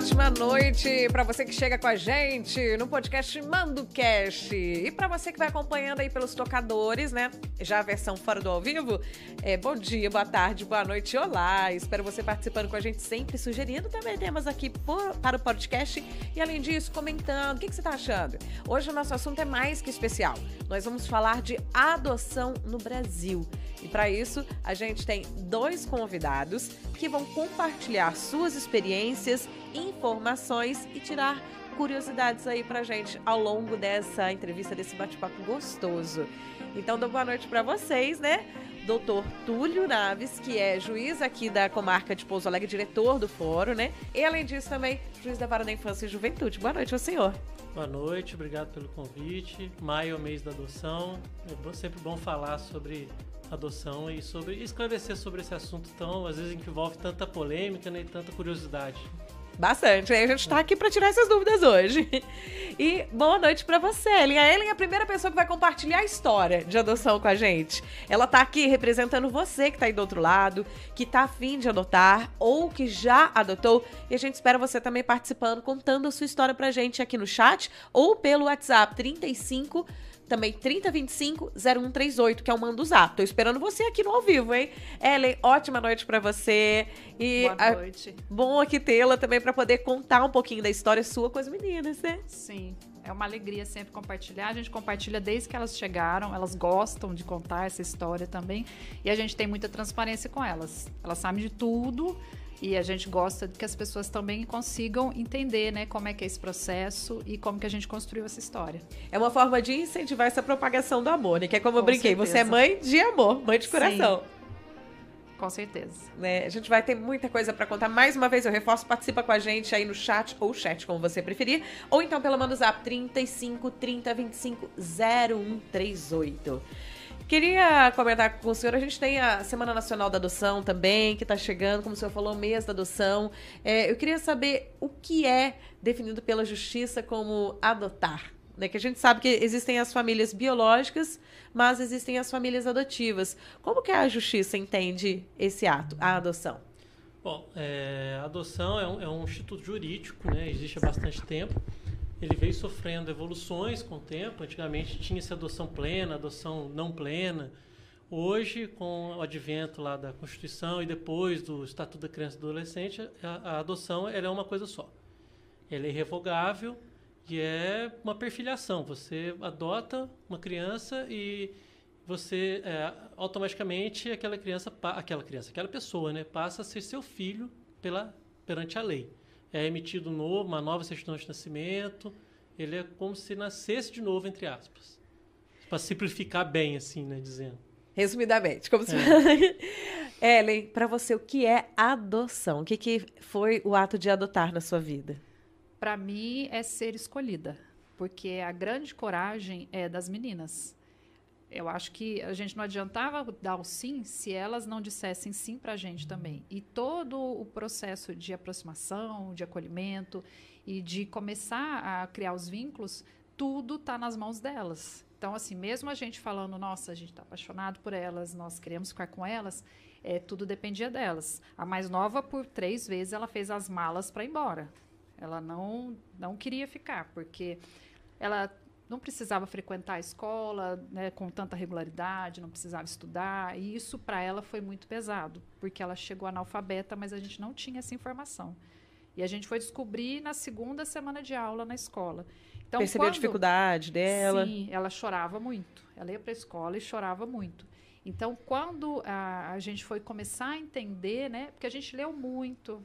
ótima noite para você que chega com a gente no podcast Mando Cash. E para você que vai acompanhando aí pelos tocadores, né? Já a versão fora do ao vivo. É, bom dia, boa tarde, boa noite, olá. Espero você participando com a gente sempre, sugerindo também temas aqui por, para o podcast. E além disso, comentando. O que, que você está achando? Hoje o nosso assunto é mais que especial. Nós vamos falar de adoção no Brasil. E para isso, a gente tem dois convidados que vão compartilhar suas experiências, informações e tirar curiosidades aí para gente ao longo dessa entrevista, desse bate-papo gostoso. Então, dou boa noite para vocês, né? Doutor Túlio Naves, que é juiz aqui da comarca de Pouso Alegre, diretor do fórum, né? E além disso também, juiz da Vara da Infância e Juventude. Boa noite ao senhor. Boa noite, obrigado pelo convite. Maio é o mês da adoção. É sempre bom falar sobre adoção e sobre esclarecer sobre esse assunto tão, às vezes, que envolve tanta polêmica né, e tanta curiosidade. Bastante, né? A gente está aqui para tirar essas dúvidas hoje. E boa noite para você, Ellen. A Ellen é a primeira pessoa que vai compartilhar a história de adoção com a gente. Ela está aqui representando você que está aí do outro lado, que está afim de adotar ou que já adotou. E a gente espera você também participando, contando a sua história para a gente aqui no chat ou pelo WhatsApp 35 também 3025-0138, que é o Mando Zap. Tô esperando você aqui no ao vivo, hein? Ellen, ótima noite para você. E Boa noite. A... Bom aqui tê-la também para poder contar um pouquinho da história sua com as meninas, né? Sim. É uma alegria sempre compartilhar. A gente compartilha desde que elas chegaram, elas gostam de contar essa história também. E a gente tem muita transparência com elas. Elas sabem de tudo e a gente gosta que as pessoas também consigam entender, né, como é que é esse processo e como que a gente construiu essa história. É uma forma de incentivar essa propagação do amor, né? Que é como Com eu brinquei, certeza. você é mãe de amor, mãe de coração. Sim. Com certeza. Né? A gente vai ter muita coisa para contar. Mais uma vez, eu reforço, participa com a gente aí no chat ou chat, como você preferir. Ou então pelo menos zap 35 30 25 0138. Queria comentar com o senhor, a gente tem a Semana Nacional da Adoção também, que está chegando, como o senhor falou, mês da adoção. É, eu queria saber o que é definido pela justiça como adotar. Né, que a gente sabe que existem as famílias biológicas, mas existem as famílias adotivas. Como que a justiça entende esse ato, a adoção? Bom, é, a adoção é um, é um, instituto jurídico, né? existe há bastante tempo ele veio sofrendo evoluções com o tempo. Antigamente tinha-se adoção plena, adoção não plena. Hoje, com o advento lá da Constituição e depois do Estatuto da Criança e do Adolescente, a, a adoção é uma coisa só. Ela é irrevogável e é uma perfilhação. Você adota uma criança e você é, automaticamente aquela criança, aquela criança, aquela pessoa, né, passa a ser seu filho pela perante a lei é emitido novo, uma nova certidão de nascimento. Ele é como se nascesse de novo, entre aspas. Para simplificar bem, assim, né? Dizendo. Resumidamente, como se. É. Ellen, para você, o que é adoção? O que, que foi o ato de adotar na sua vida? Para mim, é ser escolhida. Porque a grande coragem é das meninas eu acho que a gente não adiantava dar o sim se elas não dissessem sim para a gente também. E todo o processo de aproximação, de acolhimento e de começar a criar os vínculos, tudo está nas mãos delas. Então, assim, mesmo a gente falando, nossa, a gente está apaixonado por elas, nós queremos ficar com elas, é, tudo dependia delas. A mais nova, por três vezes, ela fez as malas para ir embora. Ela não, não queria ficar, porque ela não precisava frequentar a escola né, com tanta regularidade, não precisava estudar, e isso para ela foi muito pesado, porque ela chegou analfabeta, mas a gente não tinha essa informação. E a gente foi descobrir na segunda semana de aula na escola. Então, Percebeu quando... a dificuldade dela? Sim, ela chorava muito. Ela ia para a escola e chorava muito. Então, quando a, a, gente foi começar a entender, né? Porque a gente leu muito,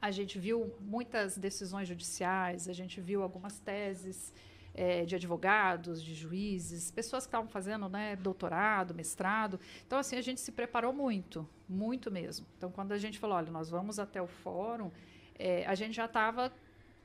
a gente viu muitas decisões judiciais, a gente viu algumas teses, é, de advogados, de juízes, pessoas que estavam fazendo né, doutorado, mestrado. Então, assim, a gente se preparou muito, muito mesmo. Então, quando a gente falou, olha, nós vamos até o fórum, é, a gente já estava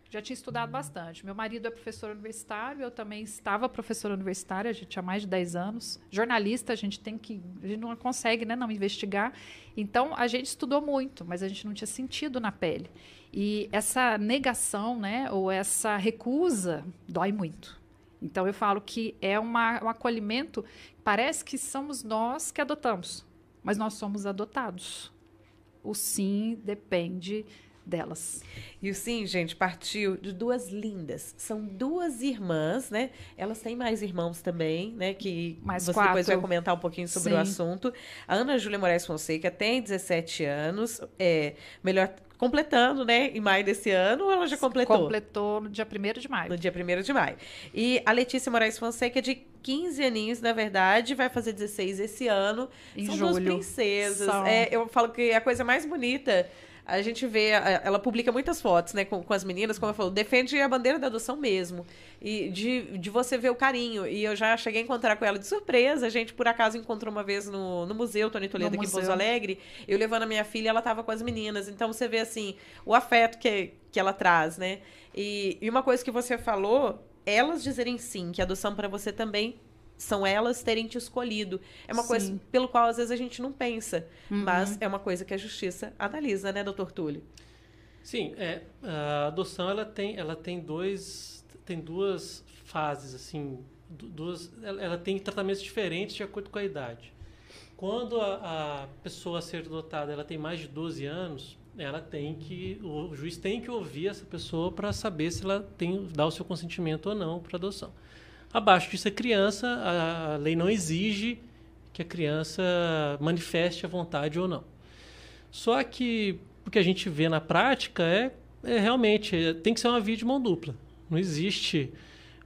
já tinha estudado bastante. Meu marido é professor universitário, eu também estava professora universitária, a gente tinha mais de 10 anos. Jornalista, a gente tem que. A gente não consegue, né? Não investigar. Então, a gente estudou muito, mas a gente não tinha sentido na pele. E essa negação, né, ou essa recusa, dói muito. Então eu falo que é uma, um acolhimento, parece que somos nós que adotamos, mas nós somos adotados. O sim depende delas. E o sim, gente, partiu de duas lindas. São duas irmãs, né? Elas têm mais irmãos também, né? Que mais você quatro. depois vai comentar um pouquinho sobre sim. o assunto. A Ana Júlia Moraes Fonseca tem 17 anos, é melhor completando, né? Em maio desse ano, ela já completou? Completou no dia 1 de maio. No dia 1 de maio. E a Letícia Moraes Fonseca, de 15 aninhos, na verdade, vai fazer 16 esse ano. Em São julho. duas princesas. São... É, eu falo que a coisa mais bonita a gente vê, ela publica muitas fotos, né, com, com as meninas, como ela falou, defende a bandeira da adoção mesmo. E de, de você ver o carinho. E eu já cheguei a encontrar com ela de surpresa. A gente, por acaso, encontrou uma vez no, no Museu Tony Toledo, no aqui museu. em Pouso Alegre. Eu levando a minha filha, ela tava com as meninas. Então você vê, assim, o afeto que, que ela traz, né? E, e uma coisa que você falou, elas dizerem sim, que adoção para você também são elas terem te escolhido. É uma Sim. coisa pelo qual às vezes a gente não pensa, uhum. mas é uma coisa que a justiça analisa, né, doutor Túlio? Sim, é, a adoção ela tem, ela tem dois, tem duas fases assim, duas, ela tem tratamentos diferentes de acordo com a idade. Quando a, a pessoa a ser adotada ela tem mais de 12 anos, ela tem que o juiz tem que ouvir essa pessoa para saber se ela tem dá o seu consentimento ou não para adoção. Abaixo disso é criança, a lei não exige que a criança manifeste a vontade ou não. Só que o que a gente vê na prática é, é realmente é, tem que ser uma via de mão dupla. Não existe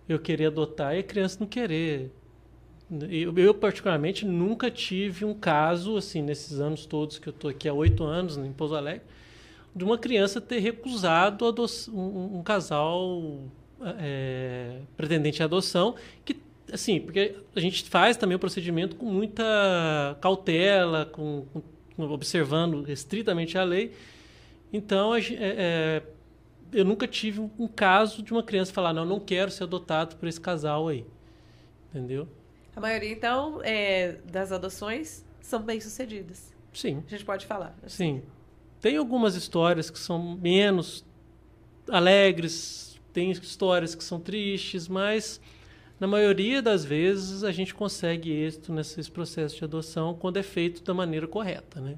eu querer adotar e a criança não querer. Eu, eu, particularmente nunca tive um caso assim nesses anos todos que eu estou aqui há oito anos né, em Pouso Alegre de uma criança ter recusado um, um casal é, pretendente à adoção, que assim, porque a gente faz também o procedimento com muita cautela, com, com observando estritamente a lei. Então, a, é, é, eu nunca tive um, um caso de uma criança falar não, não quero ser adotado por esse casal aí, entendeu? A maioria então é, das adoções são bem sucedidas. Sim. A gente pode falar. Sim. Tem algumas histórias que são menos alegres, tem histórias que são tristes, mas na maioria das vezes a gente consegue êxito nesses processos de adoção quando é feito da maneira correta, né?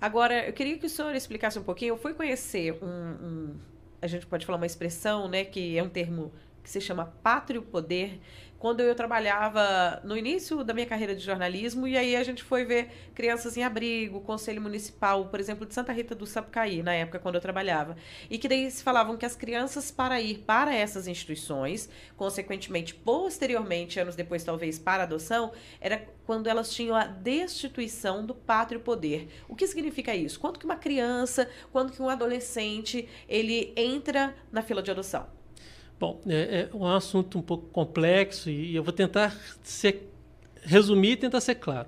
Agora, eu queria que o senhor explicasse um pouquinho. Eu fui conhecer um, um a gente pode falar uma expressão, né, que é um termo que se chama pátrio poder, quando eu trabalhava no início da minha carreira de jornalismo, e aí a gente foi ver crianças em abrigo, conselho municipal, por exemplo, de Santa Rita do Sapucaí, na época quando eu trabalhava. E que daí se falavam que as crianças, para ir para essas instituições, consequentemente, posteriormente, anos depois, talvez, para adoção, era quando elas tinham a destituição do pátrio poder. O que significa isso? Quando que uma criança, quando que um adolescente, ele entra na fila de adoção? Bom, é, é, um assunto um pouco complexo e eu vou tentar ser, resumir e tentar ser claro.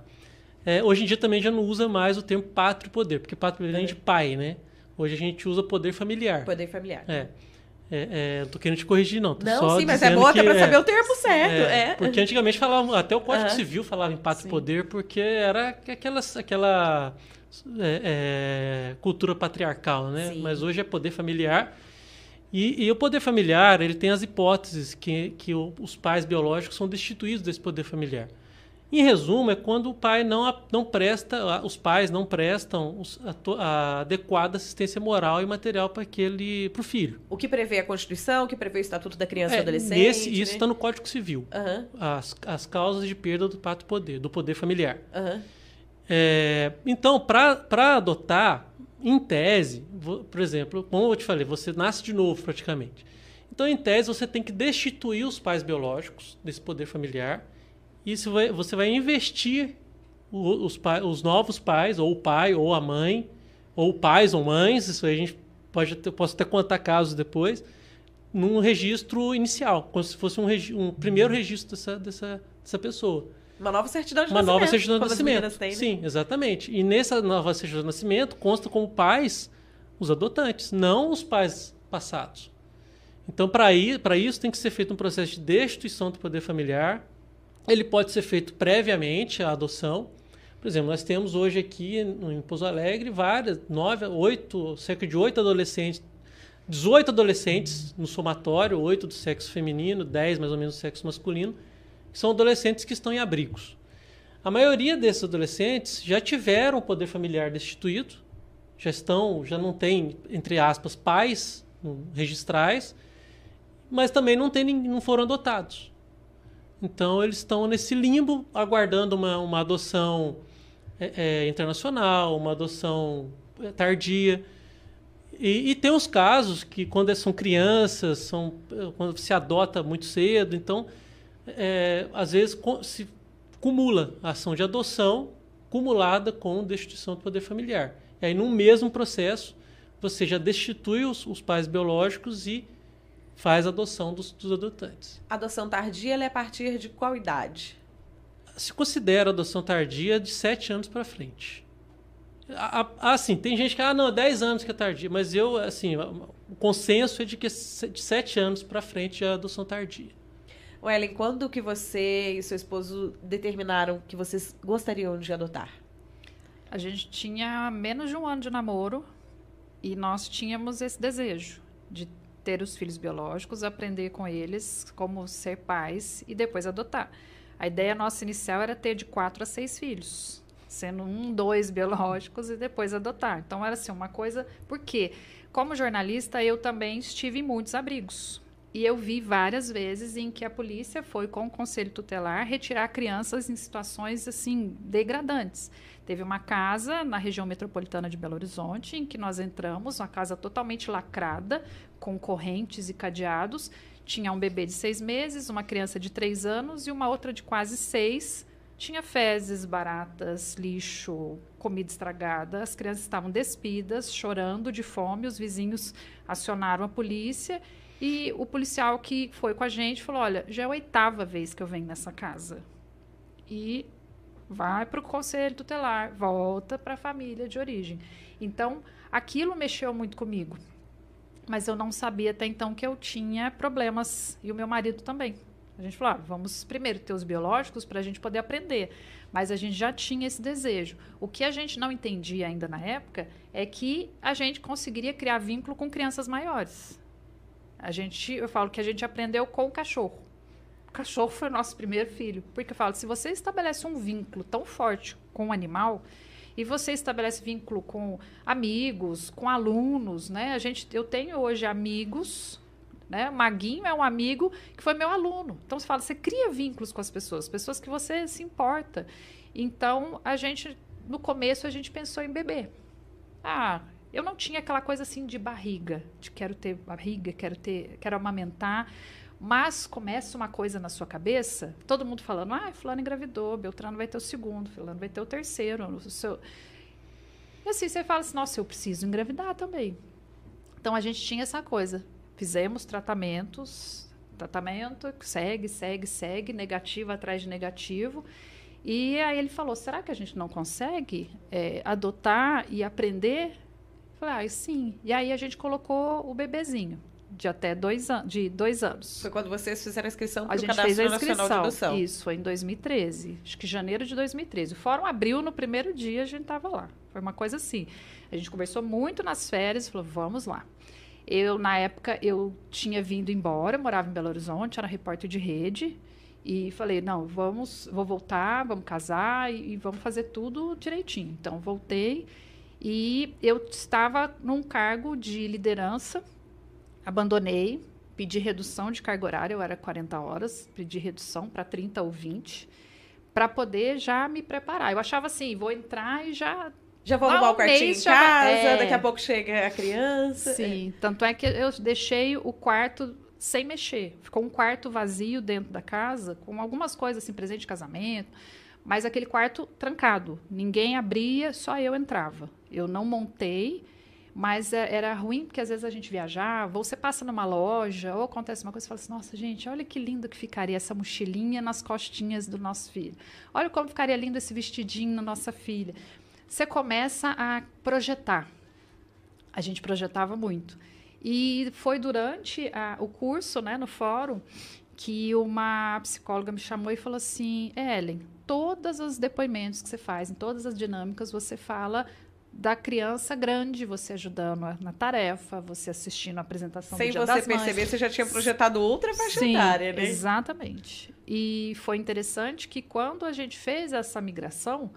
É, hoje em dia também já não usa mais o termo pátrio poder, porque pátrio poder é de pai, né? Hoje a gente usa poder familiar. Poder familiar. É. É, é, não tô querendo te corrigir, não. Tô não, sim, mas é bom até para saber o termo certo. É, é. Porque antigamente falava, até o Código uhum. Civil falava em pátrio sim. poder, porque era aquela, aquela é, é, cultura patriarcal, né? Sim. Mas hoje é poder familiar e, e, o poder familiar, ele tem as hipóteses que, que o, os pais biológicos são destituídos desse poder familiar. Em resumo, é quando o pai não, não presta, os pais não prestam a, adequada assistência moral e material para aquele, para o filho. O que prevê a Constituição, o que prevê o Estatuto da Criança é, e Adolescente. Nesse, isso né? está no Código Civil. Uhum. As, as causas de perda do pato poder, do poder familiar. Uhum. É, então, para adotar, em tese, por exemplo, como eu te falei, você nasce de novo praticamente. Então, em tese, você tem que destituir os pais biológicos desse poder familiar e você vai investir os, os novos pais, ou o pai, ou a mãe, ou pais ou mães, isso aí a gente pode posso até contar casos depois, num registro inicial, como se fosse um, um primeiro registro dessa, dessa, dessa pessoa. Uma nova certidão de uma nascimento. Uma nova certidão de nascimento. Têm, né? Sim, exatamente. E nessa nova certidão de nascimento consta como pais os adotantes, não os pais passados. Então, para isso, tem que ser feito um processo de destituição do poder familiar. Ele pode ser feito previamente à adoção. Por exemplo, nós temos hoje aqui em Pouso Alegre várias, nove, oito, cerca de oito adolescentes, 18 adolescentes no somatório, oito do sexo feminino, 10 mais ou menos do sexo masculino, são adolescentes que estão em abrigos. A maioria desses adolescentes já tiveram o poder familiar destituído, já estão, já não tem, entre aspas, pais hum, registrais, mas também não, tem, não foram adotados. Então eles estão nesse limbo, aguardando uma, uma adoção é, é internacional, uma adoção é, tardia. E, e, tem os casos que quando são crianças, são, quando se adota muito cedo, então é, às vezes se cumula a ação de adoção cumulada com destituição do poder familiar. E aí, num mesmo processo, você já destitui os, os pais biológicos e faz a adoção dos, dos adotantes. adoção tardia é a partir de qual idade? Se considera adoção tardia de 7 anos para frente. Assim, tem gente que, ah, não, 10 anos que é tardia, mas eu, assim, o consenso é de que de 7 anos para frente é a adoção tardia. Ou Ellen, quando que você e seu esposo determinaram que vocês gostariam de adotar? A gente tinha menos de um ano de namoro e nós tínhamos esse desejo de ter os filhos biológicos, aprender com eles como ser pais e depois adotar. A ideia nossa inicial era ter de quatro a seis filhos, sendo um, dois biológicos e depois adotar. Então era assim uma coisa. Porque, como jornalista, eu também estive em muitos abrigos. E eu vi várias vezes em que a polícia foi com o conselho tutelar retirar crianças em situações assim degradantes. Teve uma casa na região metropolitana de Belo Horizonte em que nós entramos, uma casa totalmente lacrada, com correntes e cadeados. Tinha um bebê de seis meses, uma criança de três anos e uma outra de quase seis. Tinha fezes, baratas, lixo, comida estragada. As crianças estavam despidas, chorando de fome. Os vizinhos acionaram a polícia e o policial que foi com a gente falou: olha, já é a oitava vez que eu venho nessa casa. E vai para o conselho tutelar, volta para a família de origem. Então, aquilo mexeu muito comigo. Mas eu não sabia até então que eu tinha problemas. E o meu marido também. A gente falou: ah, vamos primeiro ter os biológicos para a gente poder aprender. Mas a gente já tinha esse desejo. O que a gente não entendia ainda na época é que a gente conseguiria criar vínculo com crianças maiores. A gente, eu falo que a gente aprendeu com o cachorro. O cachorro foi o nosso primeiro filho. Porque eu falo, se você estabelece um vínculo tão forte com o animal, e você estabelece vínculo com amigos, com alunos, né? A gente, eu tenho hoje amigos, né? Maguinho é um amigo que foi meu aluno. Então você fala, você cria vínculos com as pessoas, pessoas que você se importa. Então a gente, no começo a gente pensou em bebê. Ah, eu não tinha aquela coisa assim de barriga, de quero ter barriga, quero ter, quero amamentar. Mas começa uma coisa na sua cabeça, todo mundo falando, ah, fulano engravidou, Beltrano vai ter o segundo, fulano vai ter o terceiro. O seu... E assim, você fala assim, nossa, eu preciso engravidar também. Então, a gente tinha essa coisa. Fizemos tratamentos, tratamento, segue, segue, segue, negativo atrás de negativo. E aí ele falou, será que a gente não consegue é, adotar e aprender sim. E aí a gente colocou o bebezinho de até dois, de dois anos. Foi quando vocês fizeram a inscrição para o Cadastro fez a inscrição, Nacional de Adoção. Isso, foi em 2013. Acho que janeiro de 2013. O fórum abriu no primeiro dia, a gente estava lá. Foi uma coisa assim. A gente conversou muito nas férias, falou, vamos lá. Eu, na época, eu tinha vindo embora, morava em Belo Horizonte, era repórter de rede. E falei, não, vamos, vou voltar, vamos casar e, e vamos fazer tudo direitinho. Então, voltei e eu estava num cargo de liderança, abandonei, pedi redução de carga horária, eu era 40 horas, pedi redução para 30 ou 20, para poder já me preparar. Eu achava assim, vou entrar e já já vou arrumar o quartinho em casa, é... daqui a pouco chega a criança. Sim, é. tanto é que eu deixei o quarto sem mexer. Ficou um quarto vazio dentro da casa, com algumas coisas assim, presente de casamento, mas aquele quarto trancado. Ninguém abria, só eu entrava. Eu não montei, mas é, era ruim porque às vezes a gente viajava, ou você passa numa loja, ou acontece uma coisa e fala assim: nossa, gente, olha que lindo que ficaria essa mochilinha nas costinhas do nosso filho. Olha como ficaria lindo esse vestidinho na nossa filha. Você começa a projetar. A gente projetava muito. E foi durante a, o curso, né, no fórum, que uma psicóloga me chamou e falou assim: Ellen, todos os depoimentos que você faz, em todas as dinâmicas, você fala da criança grande, você ajudando na tarefa, você assistindo a apresentação Sem do Sem você perceber, você já tinha projetado outra faixa Sim, etária, né? Exatamente. E foi interessante que quando a gente fez essa migração,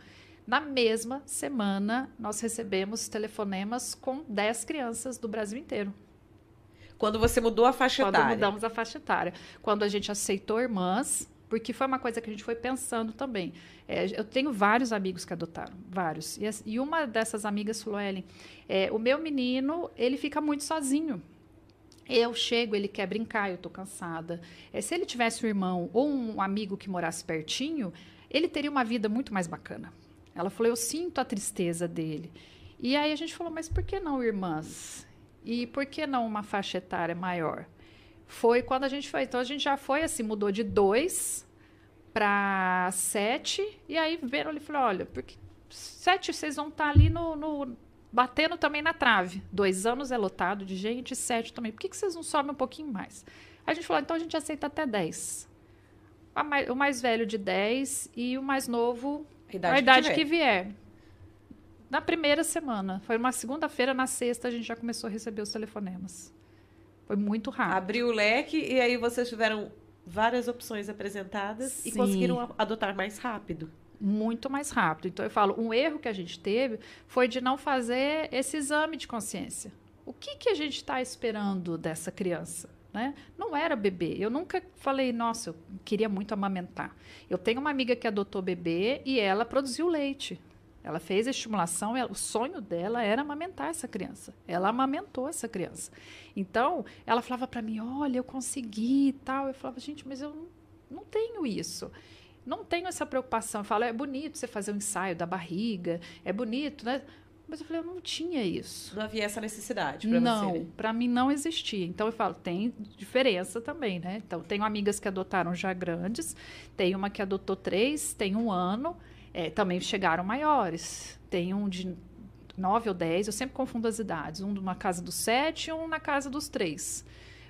na mesma semana nós recebemos telefonemas com 10 crianças do Brasil inteiro. Quando você mudou a faixa Quando etária. Quando mudamos a faixa etária. Quando a gente aceitou irmãs, porque foi uma coisa que a gente foi pensando também. É, eu tenho vários amigos que adotaram, vários. E, e uma dessas amigas falou, Ellen, é, o meu menino, ele fica muito sozinho. Eu chego, ele quer brincar, eu tô cansada. É, se ele tivesse um irmão ou um amigo que morasse pertinho, ele teria uma vida muito mais bacana. Ela falou, eu sinto a tristeza dele. E aí a gente falou, mas por que não irmãs? E por que não uma faixa etária maior? Foi quando a gente foi. Então a gente já foi assim, mudou de dois para sete E aí viram ele falou: olha, porque sete vocês vão estar tá ali no, no, batendo também na trave. Dois anos é lotado de gente, sete também. Por que, que vocês não sobem um pouquinho mais? A gente falou: ah, então a gente aceita até dez. O mais velho de 10 e o mais novo, a idade, a idade que, que vier. Que vier. Na primeira semana. Foi uma segunda-feira, na sexta a gente já começou a receber os telefonemas. Foi muito rápido. Abriu o leque e aí vocês tiveram várias opções apresentadas Sim. e conseguiram adotar mais rápido. Muito mais rápido. Então eu falo, um erro que a gente teve foi de não fazer esse exame de consciência. O que, que a gente está esperando dessa criança? Né? Não era bebê. Eu nunca falei, nossa, eu queria muito amamentar. Eu tenho uma amiga que adotou bebê e ela produziu leite. Ela fez a estimulação, o sonho dela era amamentar essa criança. Ela amamentou essa criança. Então, ela falava para mim: olha, eu consegui e tal. Eu falava: gente, mas eu não, tenho isso não tenho essa preocupação. Eu falo, é bonito você fazer um ensaio da barriga, é bonito, né? Mas eu falei, eu não tinha isso. Não havia essa necessidade para Não, né? para mim não existia. Então eu falo, tem diferença também, né? Então, tenho amigas que adotaram já grandes, tem uma que adotou três, tem um ano. É, também chegaram maiores. Tem um de nove ou dez, eu sempre confundo as idades. Um na casa dos sete e um na casa dos três.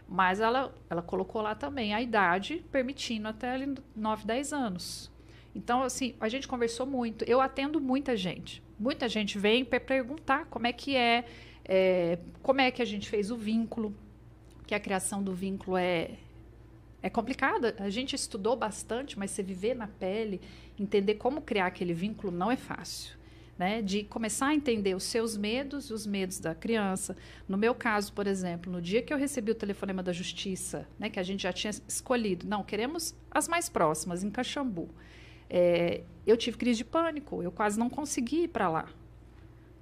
Mas ela, ela colocou lá também a idade, permitindo até nove dez anos. Então, assim, a gente conversou muito. Eu atendo muita gente. Muita gente vem para perguntar como é que é, é, como é que a gente fez o vínculo, que a criação do vínculo é, é complicado. A gente estudou bastante, mas você viver na pele, entender como criar aquele vínculo não é fácil. Né, de começar a entender os seus medos e os medos da criança. No meu caso, por exemplo, no dia que eu recebi o telefonema da justiça, né, que a gente já tinha escolhido, não, queremos as mais próximas, em Caxambu. É, eu tive crise de pânico, eu quase não consegui ir para lá.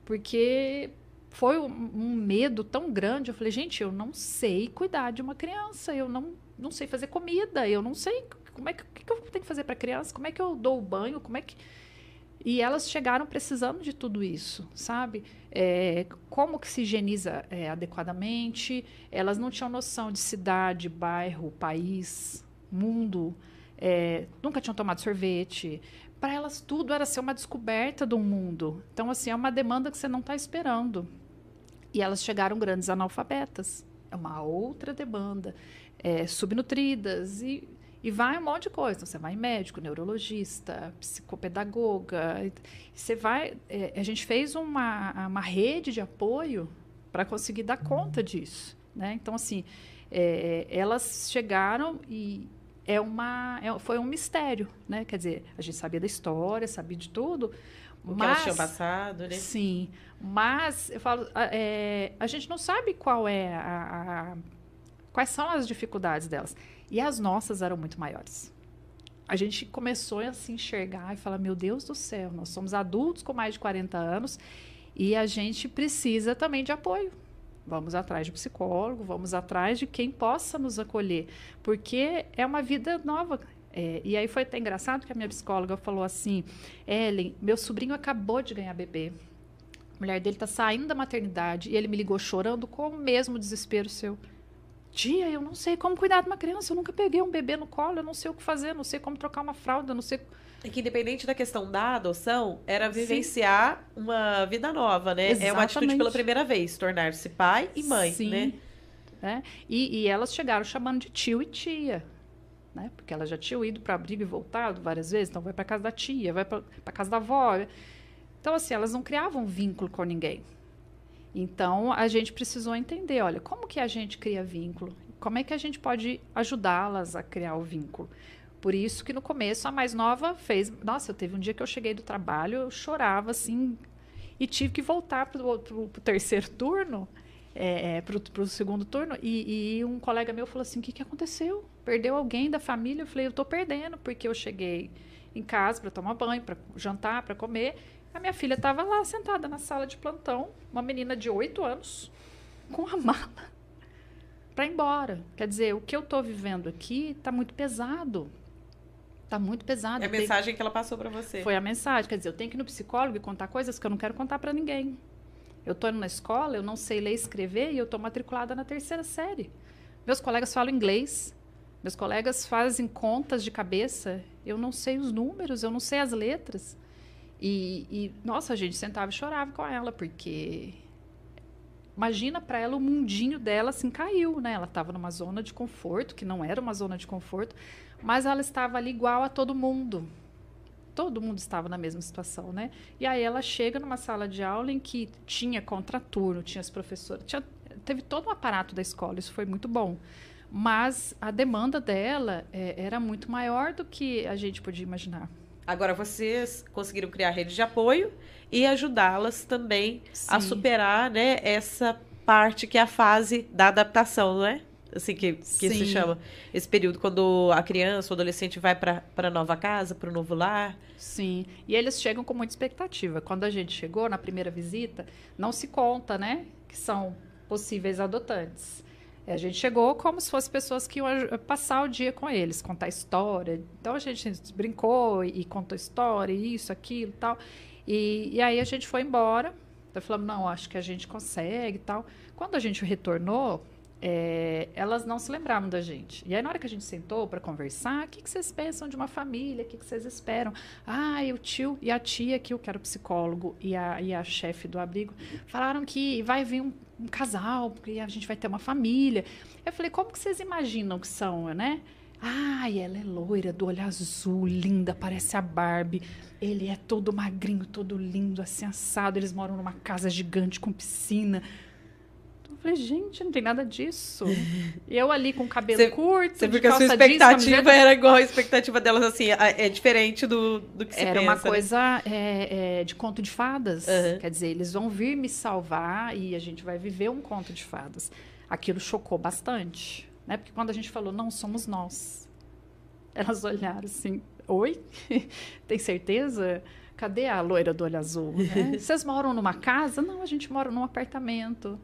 Porque foi um, um medo tão grande. Eu falei, gente, eu não sei cuidar de uma criança, eu não não sei fazer comida, eu não sei como é que, que, que eu tenho que fazer para criança, como é que eu dou o banho, como é que e elas chegaram precisando de tudo isso, sabe? É, como que se higieniza é, adequadamente? Elas não tinham noção de cidade, bairro, país, mundo. É, nunca tinham tomado sorvete. Para elas, tudo era ser uma descoberta do mundo. Então, assim, é uma demanda que você não está esperando. E elas chegaram grandes analfabetas. É uma outra demanda é, subnutridas e, e vai um monte de coisa. Então, você vai em médico, neurologista, psicopedagoga. Você vai. É, a gente fez uma, uma rede de apoio para conseguir dar conta disso. Né? Então, assim, é, elas chegaram e é uma, é, foi um mistério. Né? Quer dizer, a gente sabia da história, sabia de tudo. O mas, que elas tinham passado, né? Sim. Mas, eu falo, é, a gente não sabe qual é a, a Quais são as dificuldades delas? E as nossas eram muito maiores. A gente começou a se enxergar e falar: meu Deus do céu, nós somos adultos com mais de 40 anos e a gente precisa também de apoio. Vamos atrás de psicólogo, vamos atrás de quem possa nos acolher, porque é uma vida nova. É, e aí foi até engraçado que a minha psicóloga falou assim: Ellen, meu sobrinho acabou de ganhar bebê. A mulher dele está saindo da maternidade e ele me ligou chorando com o mesmo desespero seu tia, eu não sei como cuidar de uma criança, eu nunca peguei um bebê no colo, eu não sei o que fazer, não sei como trocar uma fralda, não sei. É que independente da questão da adoção, era vivenciar Sim. uma vida nova, né? Exatamente. É uma atitude pela primeira vez, tornar-se pai e mãe, Sim. né? É. E, e elas chegaram chamando de tio e tia. Né? Porque elas já tinham ido para abrigo e voltado várias vezes, então vai para casa da tia, vai para casa da avó. Então, assim, elas não criavam vínculo com ninguém. Então, a gente precisou entender, olha, como que a gente cria vínculo? Como é que a gente pode ajudá-las a criar o vínculo? Por isso que no começo a mais nova fez, nossa, eu teve um dia que eu cheguei do trabalho, eu chorava assim e tive que voltar para o terceiro turno, é, é para o segundo turno. E, e, um colega meu falou assim, o que, que aconteceu? Perdeu alguém da família? Eu falei, eu estou perdendo porque eu cheguei em casa para tomar banho, para jantar, para comer. A minha filha estava lá sentada na sala de plantão, uma menina de 8 anos, com a mala para ir embora. Quer dizer, o que eu estou vivendo aqui está muito pesado. Está muito pesado. É a mensagem tenho... que ela passou para você. Foi a mensagem. Quer dizer, eu tenho que ir no psicólogo e contar coisas que eu não quero contar para ninguém. Eu estou indo na escola, eu não sei ler e escrever e eu estou matriculada na terceira série. Meus colegas falam inglês, meus colegas fazem contas de cabeça, eu não sei os números, eu não sei as letras. E, e, nossa, a gente sentava e chorava com ela, porque imagina para ela o mundinho dela assim caiu, né? Ela estava numa zona de conforto, que não era uma zona de conforto, mas ela estava ali igual a todo mundo. Todo mundo estava na mesma situação, né? E aí ela chega numa sala de aula em que tinha contraturno, tinha as professoras, tinha, teve todo o aparato da escola, isso foi muito bom. Mas a demanda dela é, era muito maior do que a gente podia imaginar. Agora vocês conseguiram criar rede de apoio e ajudá-las também Sim. a superar, né, essa parte que é a fase da adaptação, não é? Assim que, que se chama. Esse período quando a criança, o adolescente vai para a nova casa, para o novo lar. Sim. E eles chegam com muita expectativa. Quando a gente chegou na primeira visita, não se conta, né, que são possíveis adotantes. É, a gente chegou como se fossem pessoas que iam passar o dia com eles, contar história. Então a gente brincou e contou história, isso, aquilo tal. E, e aí a gente foi embora. Então falamos, não, acho que a gente consegue tal. Quando a gente retornou, é, elas não se lembravam da gente. E aí, na hora que a gente sentou para conversar, o que, que, vocês pensam de uma família? O que, que, vocês esperam? Ah, o tio e a tia, que eu quero psicólogo, e a, e a chefe do abrigo, falaram que vai vir um, um casal, porque a gente vai ter uma família. Eu falei, como que vocês imaginam que são, né? Ai, ela é loira, do olho azul, linda, parece a Barbie. Ele é todo magrinho, todo lindo, assim assado. Eles moram numa casa gigante com piscina falei, gente, não tem nada disso. E eu ali com cabelo cê, curto. Você porque a sua expectativa jeans, era igual a expectativa delas, assim, é diferente do, do que se Era pensa, uma né? coisa é, é, de conto de fadas. Uhum. Quer dizer, eles vão vir me salvar e a gente vai viver um conto de fadas. Aquilo chocou bastante. Né? Porque quando a gente falou, não somos nós, elas olharam assim, oi? tem certeza? Cadê a loira do olho azul? Né? Vocês moram numa casa? Não, a gente mora num apartamento.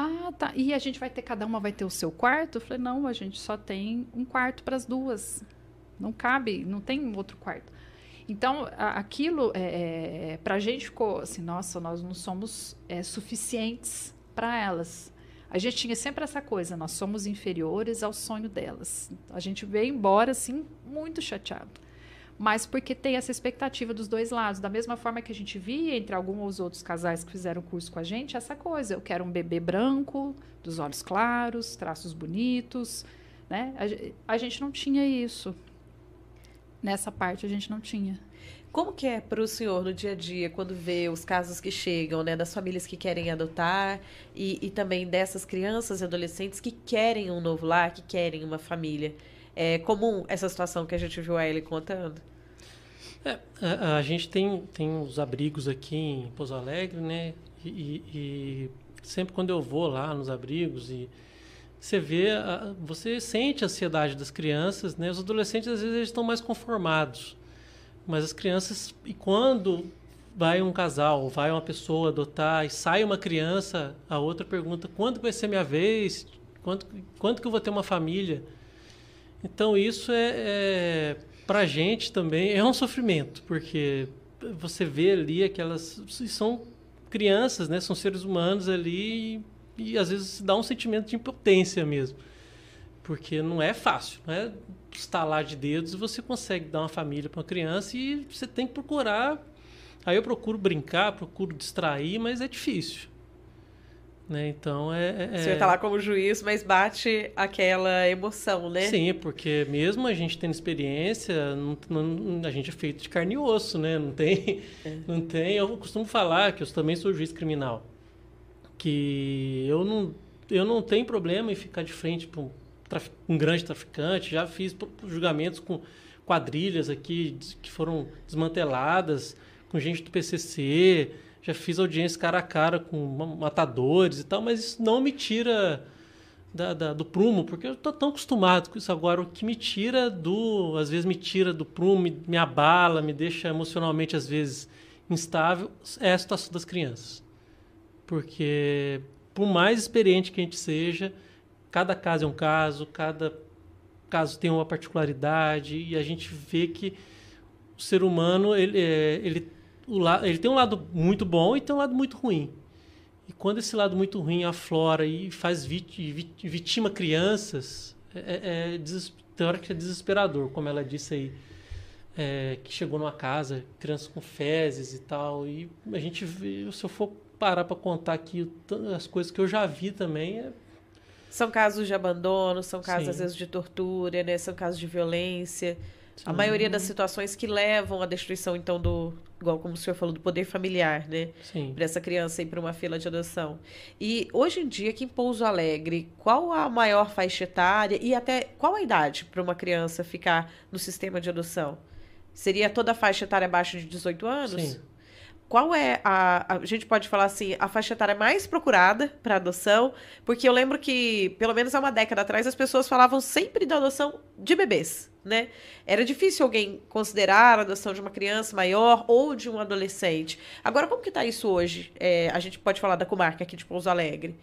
Ah, tá. E a gente vai ter, cada uma vai ter o seu quarto? Eu falei, não, a gente só tem um quarto para as duas. Não cabe, não tem outro quarto. Então, a, aquilo, é, é, é para a gente ficou assim, nossa, nós não somos é, suficientes para elas. A gente tinha sempre essa coisa, nós somos inferiores ao sonho delas. A gente veio embora, assim, muito chateado mas porque tem essa expectativa dos dois lados. Da mesma forma que a gente via entre alguns outros casais que fizeram curso com a gente, essa coisa: eu quero um bebê branco, dos olhos claros, traços bonitos. Né? A, a gente não tinha isso. Nessa parte a gente não tinha. Como que é para o senhor no dia a dia, quando vê os casos que chegam, né, das famílias que querem adotar e, e também dessas crianças e adolescentes que querem um novo lar, que querem uma família? é comum essa situação que a gente viu a ele contando? É, a, a, gente tem, tem uns abrigos aqui em Pouso Alegre, né? E, e, e sempre quando eu vou lá nos abrigos e você vê, você sente a ansiedade das crianças, né? Os adolescentes às vezes eles estão mais conformados, mas as crianças e quando vai um casal, vai uma pessoa adotar e sai uma criança, a outra pergunta quando vai ser minha vez, quando quando que eu vou ter uma família? Então isso é, é para gente também é um sofrimento, porque você vê ali aquelas são crianças, né? São seres humanos ali e, e às vezes dá um sentimento de impotência mesmo, porque não é fácil, não é estalar de dedos você consegue dar uma família para uma criança e você tem que procurar. Aí eu procuro brincar, procuro distrair, mas é difícil. Né? Então é, é. O senhor está lá como juiz, mas bate aquela emoção, né? Sim, porque mesmo a gente tendo experiência, não, não, a gente é feito de carne e osso, né? Não tem, é. não tem. Eu costumo falar que eu também sou juiz criminal, que eu não, eu não tenho problema em ficar de frente com um, um grande traficante. Já fiz julgamentos com quadrilhas aqui que foram desmanteladas, com gente do PCC já fiz audiência cara a cara com matadores e tal, mas isso não me tira da, da, do prumo, porque eu estou tão acostumado com isso agora. O que me tira do. Às vezes me tira do prumo, me, me abala, me deixa emocionalmente, às vezes, instável, é a situação das crianças. Porque, por mais experiente que a gente seja, cada caso é um caso, cada caso tem uma particularidade, e a gente vê que o ser humano ele, é, ele o la... ele tem um lado muito bom e tem um lado muito ruim. E quando esse lado muito ruim aflora e faz vit... vitima crianças, é, é, é des... tem hora que é desesperador, como ela disse aí. É, que chegou numa casa, crianças com fezes e tal. E a gente vê, se eu for parar para contar aqui as coisas que eu já vi também, é... São casos de abandono, são casos Sim. às vezes de tortura, né? São casos de violência. Sim. A maioria das uhum. situações que levam à destruição então do, igual como o senhor falou, do poder familiar, né? Sim. Para essa criança ir para uma fila de adoção. E hoje em dia, aqui em Pouso Alegre, qual a maior faixa etária e até qual a idade para uma criança ficar no sistema de adoção? Seria toda a faixa etária abaixo de 18 anos? Sim. Qual é a. A gente pode falar assim, a faixa etária mais procurada para adoção? Porque eu lembro que, pelo menos há uma década atrás, as pessoas falavam sempre da adoção de bebês né? Era difícil alguém considerar a adoção de uma criança maior ou de um adolescente. Agora, como que está isso hoje? É, a gente pode falar da comarca aqui de Pouso Alegre.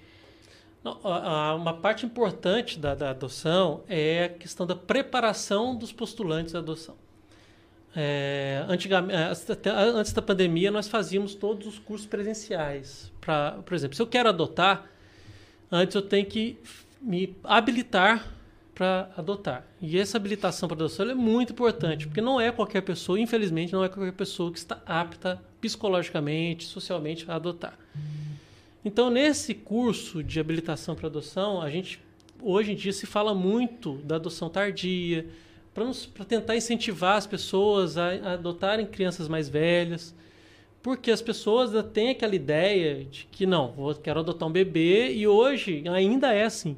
uma parte importante da, da, adoção é a questão da preparação dos postulantes à adoção. É, é antes da pandemia, nós fazíamos todos os cursos presenciais. Pra, por exemplo, se eu quero adotar, antes eu tenho que me habilitar para adotar. E essa habilitação para adoção é muito importante, porque não é qualquer pessoa, infelizmente, não é qualquer pessoa que está apta psicologicamente, socialmente a adotar. Então, nesse curso de habilitação para adoção, a gente hoje em dia se fala muito da adoção tardia, para tentar incentivar as pessoas a, a adotarem crianças mais velhas, porque as pessoas têm aquela ideia de que não, vou, quero adotar um bebê, e hoje ainda é assim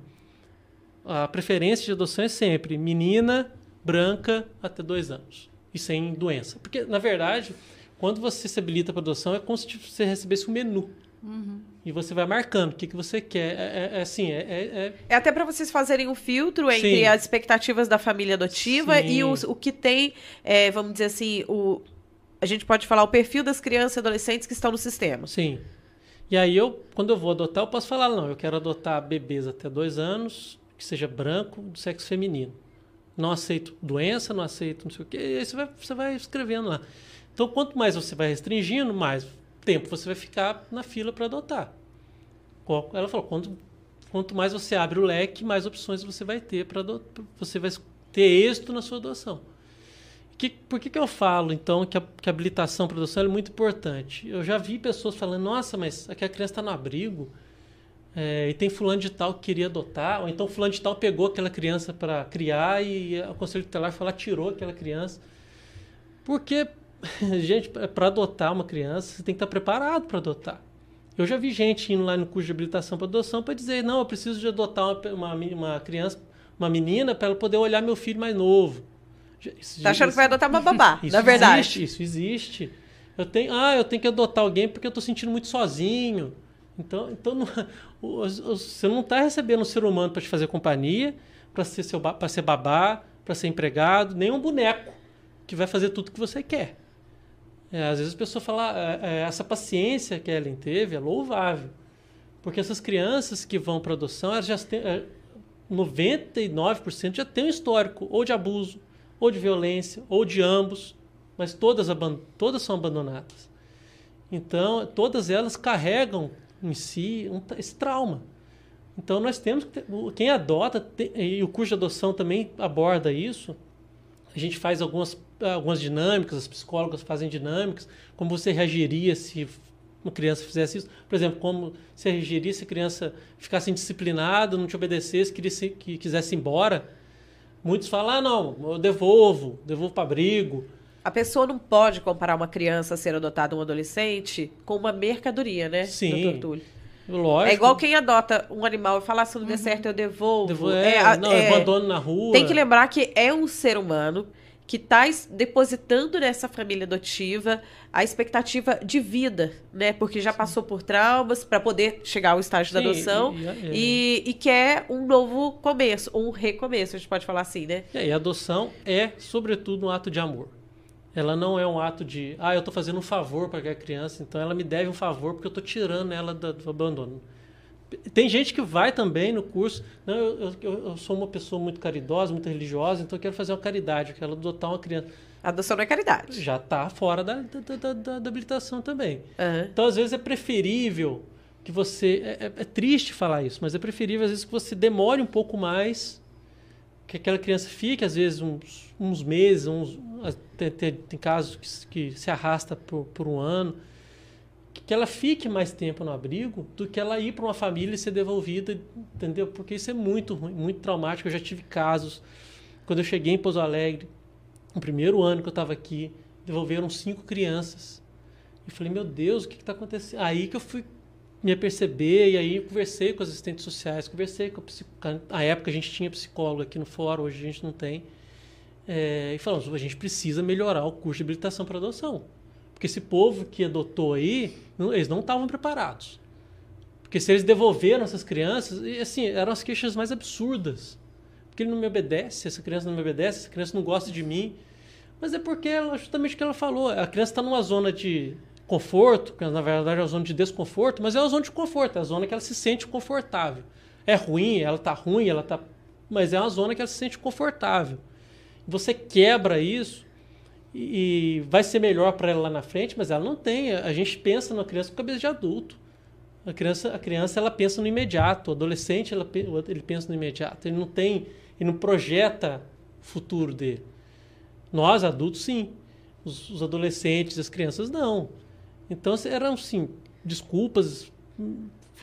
a preferência de adoção é sempre menina, branca, até dois anos. E sem doença. Porque, na verdade, quando você se habilita para adoção, é como se você recebesse um menu. Uhum. E você vai marcando o que, que você quer. É, é, é assim, é, é, é... é até para vocês fazerem um filtro entre Sim. as expectativas da família adotiva Sim. e os, o que tem, é, vamos dizer assim, o, a gente pode falar o perfil das crianças e adolescentes que estão no sistema. Sim. E aí, eu, quando eu vou adotar, eu posso falar, não, eu quero adotar bebês até dois anos, que seja branco, do sexo feminino. Não aceito doença, não aceito não sei o quê. E aí você vai, você vai escrevendo lá. Então, quanto mais você vai restringindo, mais tempo você vai ficar na fila para adotar. Ela falou, quanto, quanto mais você abre o leque, mais opções você vai ter para você vai ter êxito na sua adoção. Que, por que, que eu falo, então, que a, que a habilitação para adoção é muito importante? Eu já vi pessoas falando, nossa, mas aqui é a criança está no abrigo, é, e tem fulano de tal que queria adotar, ou então fulano de tal pegou aquela criança para criar e o conselho tutelar foi lá tirou aquela criança. Porque, gente, para adotar uma criança, você tem que estar tá preparado para adotar. Eu já vi gente indo lá no curso de habilitação para adoção para dizer: não, eu preciso de adotar uma, uma, uma criança, uma menina, para ela poder olhar meu filho mais novo. Isso, tá achando isso, que vai adotar uma babá, na verdade. Existe, isso existe. Eu tenho, ah, eu tenho que adotar alguém porque eu estou sentindo muito sozinho. Então, então não, você não está recebendo um ser humano para te fazer companhia, para ser, seu, ser babá, para ser empregado, nem um boneco que vai fazer tudo que você quer. É, às vezes a pessoa fala, ah, é, é, essa paciência que Ellen teve é louvável. Porque essas crianças que vão para adoção, elas já têm, é, 99% já tem um histórico ou de abuso, ou de violência, ou de ambos, mas todas, todas são abandonadas. Então, todas elas carregam em si, um, esse trauma. Então nós temos que ter, quem adota tem, e o curso de adoção também aborda isso. A gente faz algumas algumas dinâmicas, as psicólogas fazem dinâmicas, como você reagiria se uma criança fizesse isso, por exemplo, como se reagiria se a criança ficasse indisciplinada, não te obedecesse, quisesse, que quisesse ir embora. Muitos falam: ah, não, eu devolvo, devolvo para abrigo, a pessoa não pode comparar uma criança a ser adotada um adolescente com uma mercadoria, né? Sim. Lógico. É igual quem adota um animal e fala, ah, se não der uhum. certo, eu devolvo. devolvo é, é, não, é, abandono na rua. Tem que lembrar que é um ser humano que está depositando nessa família adotiva a expectativa de vida, né? Porque já Sim. passou por traumas para poder chegar ao estágio Sim, da adoção e, e, e, quer um novo começo, um recomeço, a gente pode falar assim, né? E a adoção é, sobretudo, um ato de amor ela não é um ato de, ah, eu estou fazendo um favor para aquela criança, então ela me deve um favor porque eu estou tirando ela do, do abandono. Tem gente que vai também no curso, não, eu, eu, eu, sou uma pessoa muito caridosa, muito religiosa, então eu quero fazer uma caridade, eu quero adotar uma criança. Adoção não é caridade. Já está fora da, da, da, da, habilitação também. Uhum. Então, às vezes, é preferível que você. É, é, é triste falar isso, mas é preferível, às vezes, que você demore um pouco mais que aquela criança fique, às vezes, uns, uns meses, uns, ah, tem, tem, tem casos que, que, se arrasta por, por um ano, que ela fique mais tempo no abrigo do que ela ir para uma família e ser devolvida, entendeu? Porque isso é muito ruim, muito traumático. Eu já tive casos, quando eu cheguei em Pouso Alegre, no primeiro ano que eu estava aqui, devolveram cinco crianças. E falei, meu Deus, o que está acontecendo? Aí que eu fui me aperceber, e aí conversei com as assistentes sociais, conversei com a psicóloga. Na época a gente tinha psicólogo aqui no fórum, hoje a gente não tem é, e falamos, a gente precisa melhorar o curso de habilitação para adoção. Porque esse povo que adotou aí, não, eles não estavam preparados. Porque se eles devolveram essas crianças, e, assim, eram as queixas mais absurdas. Porque ele não me obedece, essa criança não me obedece, essa criança não gosta de mim. Mas é porque ela, justamente o que ela falou, a criança está numa zona de conforto, que na verdade é uma zona de desconforto, mas é uma zona de conforto, é a zona que ela se sente confortável. É ruim, ela está ruim, ela tá, mas é uma zona que ela se sente confortável você quebra isso e, vai ser melhor para ela lá na frente, mas ela não tem. A gente pensa na criança com cabeça de adulto. A criança, a criança ela pensa no imediato, o adolescente ela, ele pensa no imediato. Ele não tem, ele não projeta o futuro dele. Nós adultos sim, os, os adolescentes, as crianças não. Então eram sim desculpas.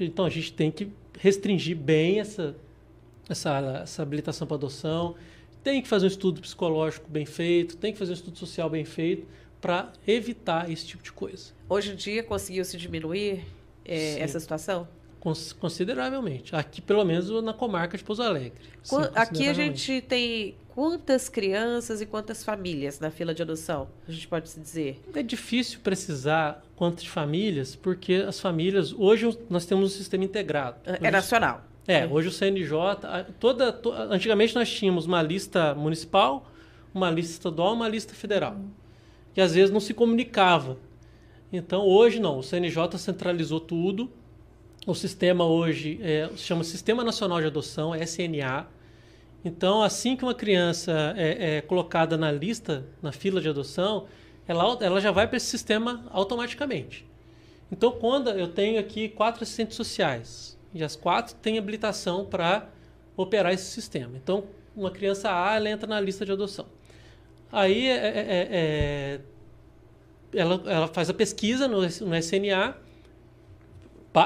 Então a gente tem que restringir bem essa essa, essa habilitação para adoção tem que fazer um estudo psicológico bem feito, tem que fazer um estudo social bem feito para evitar esse tipo de coisa. Hoje em dia conseguiu-se diminuir é, essa situação? consideravelmente. Aqui, pelo menos, na comarca de Pouso Alegre. Sim, aqui a gente tem quantas crianças e quantas famílias na fila de adoção? A gente pode se dizer. É difícil precisar quantas famílias, porque as famílias. Hoje nós temos um sistema integrado. É nacional. É, hoje o CNJ, toda, to, antigamente nós tínhamos uma lista municipal, uma lista estadual, uma lista federal. E às vezes não se comunicava. Então hoje não, o CNJ centralizou tudo. O sistema hoje é, chama Sistema Nacional de Adoção, é SNA. Então, assim que uma criança é, é colocada na lista, na fila de adoção, ela, ela já vai para esse sistema automaticamente. Então, quando eu tenho aqui quatro assistentes sociais, e as quatro têm habilitação para operar esse sistema. Então, uma criança A ela entra na lista de adoção. Aí é, é, é, é ela, ela faz a pesquisa no, no SNA.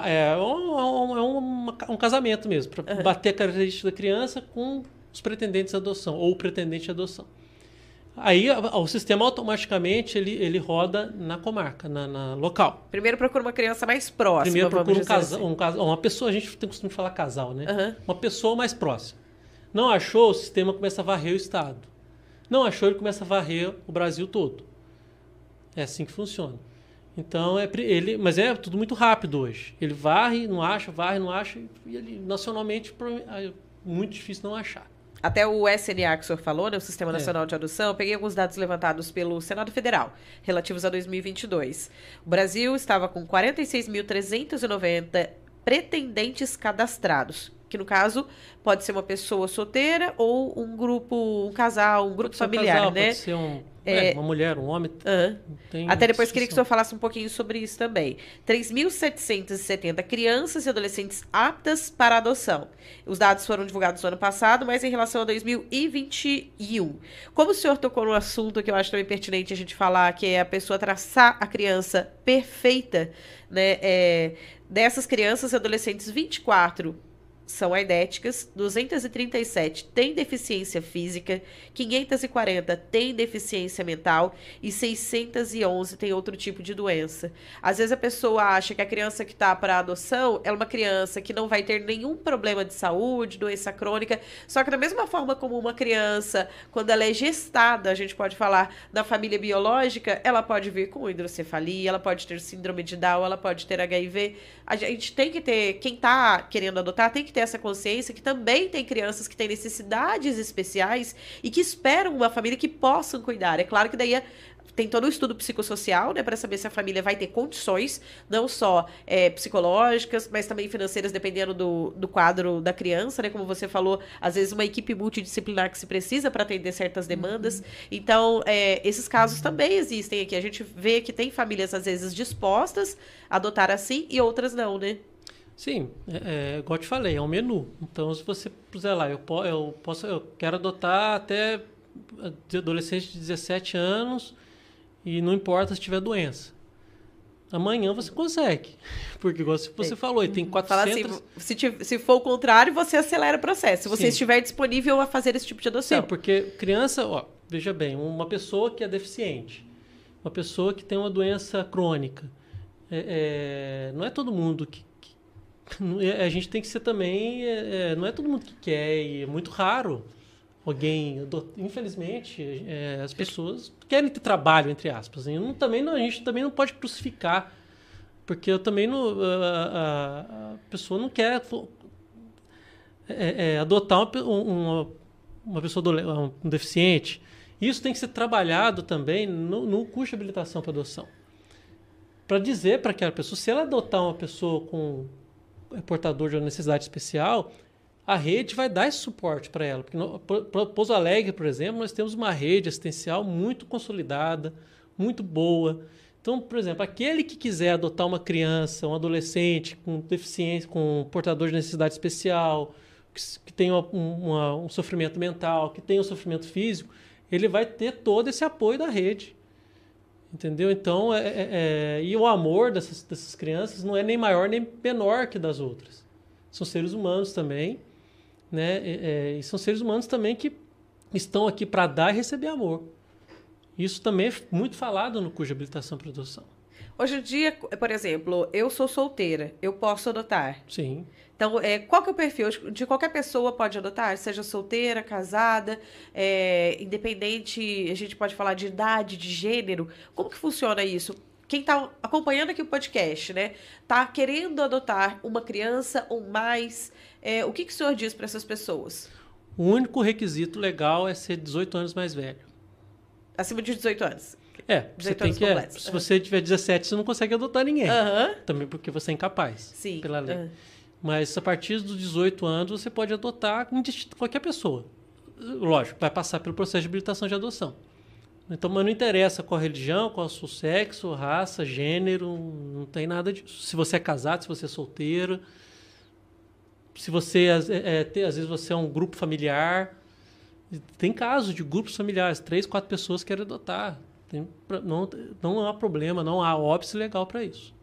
É, um, um, é um casamento mesmo, para uhum. bater a característica da criança com os pretendentes de adoção, ou o pretendente de adoção. Aí o sistema automaticamente ele, ele roda na comarca, na, na local. Primeiro procura uma criança mais próxima. Primeiro procura um casal, assim. um uma pessoa, a gente tem costume de falar casal, né? Uhum. Uma pessoa mais próxima. Não achou, o sistema começa a varrer o estado. Não achou, ele começa a varrer o Brasil todo. É assim que funciona. Então é ele, mas é tudo muito rápido hoje. Ele varre, não acha, varre, não acha e ele nacionalmente é muito difícil não achar. Até o SNA que o senhor falou, né, o Sistema é. Nacional é. de Adoção, eu peguei alguns dados levantados pelo Senado Federal, relativos a 2022. O Brasil estava com 46.390 pretendentes cadastrados, que no caso pode ser uma pessoa solteira ou um grupo, um casal, um grupo familiar, um casal, né? Pode ser um é, é, uma mulher, um homem. Uh Até depois queria que o senhor falasse um pouquinho sobre isso também. 3.770 crianças e adolescentes aptas para adoção. Os dados foram divulgados no ano passado, mas em relação a 2021. Como o senhor tocou no assunto que eu acho também pertinente a gente falar, que é a pessoa traçar a criança perfeita, né? É, dessas crianças e adolescentes, 24 são aidéticas, 237 têm deficiência física, 540 têm deficiência mental e 611 têm outro tipo de doença. Às vezes a pessoa acha que a criança que está para adoção é uma criança que não vai ter nenhum problema de saúde, doença crônica, só que da mesma forma como uma criança, quando ela é gestada, a gente pode falar da família biológica, ela pode vir com hidrocefalia, ela pode ter síndrome de Down, ela pode ter HIV. A gente tem que ter, quem está querendo adotar tem que ter ter essa consciência que também tem crianças que têm necessidades especiais e que esperam uma família que possam cuidar. É claro que daí é tem todo o um estudo psicossocial, né, para saber se a família vai ter condições, não só é, psicológicas, mas também financeiras, dependendo do, do quadro da criança, né, como você falou, às vezes uma equipe multidisciplinar que se precisa para atender certas demandas. Uhum. Então, é, esses casos também existem aqui. A gente vê que tem famílias, às vezes, dispostas a adotar assim e outras não, né? Sim, é, é, igual te falei, é um menu. Então, se você puser lá, eu, eu posso, eu quero adotar até adolescente de 17 anos e não importa se tiver doença. Amanhã você consegue. Porque, igual você é. falou, tem 400... Assim, se, se, for o contrário, você acelera o processo. Se você Sim. estiver disponível a fazer esse tipo de adoção. Sim, porque criança... Ó, veja bem, uma pessoa que é deficiente, uma pessoa que tem uma doença crônica, é, é, não é todo mundo que é, a gente tem que ser também. É, é, não é todo mundo que quer, e é muito raro alguém. Infelizmente, é, as pessoas querem ter trabalho, entre aspas. Né? não, também não, a gente também não pode crucificar. Porque eu também não, a, a, a pessoa não quer é, é, adotar uma, uma, uma pessoa do, um deficiente. Isso tem que ser trabalhado também no, no curso de habilitação para adoção para dizer para aquela pessoa, se ela adotar uma pessoa com é portador de uma necessidade especial, a rede vai dar esse suporte para ela. Porque no, para Pouso Alegre, por exemplo, nós temos uma rede assistencial muito consolidada, muito boa. Então, por exemplo, aquele que quiser adotar uma criança, um adolescente com deficiência, com portador de necessidade especial, que, que tem uma, uma, um sofrimento mental, que tem um sofrimento físico, ele vai ter todo esse apoio da rede. Entendeu? Então, é, é, é, e o amor dessas, dessas crianças não é nem maior nem menor que das outras. São seres humanos também, né? É, e são seres humanos também que estão aqui para dar e receber amor. Isso também é muito falado no curso de habilitação para adoção. Hoje em dia, por exemplo, eu sou solteira, eu posso adotar. Sim. Então, é, qual que é o perfil? De qualquer pessoa pode adotar, seja solteira, casada, é, independente, a gente pode falar de idade, de gênero. Como que funciona isso? Quem está acompanhando aqui o podcast, né? Tá querendo adotar uma criança ou mais. É, o que, que o senhor diz para essas pessoas? O único requisito legal é ser 18 anos mais velho. Acima de 18 anos. É, você tem que. É, se é. você tiver 17, você não consegue adotar ninguém. Uhum. Também porque você é incapaz. Sim. Pela lei. Uhum. Mas a partir dos 18 anos, você pode adotar qualquer pessoa. Lógico, vai passar pelo processo de habilitação de adoção. Então, mas não interessa qual religião, qual o sexo, raça, gênero, não tem nada disso. Se você é casado, se você é solteiro, se você é, é, às vezes você é um grupo familiar, tem casos de grupos familiares, três, quatro pessoas querem adotar. Tem, não, não há problema, não há óbice legal para isso.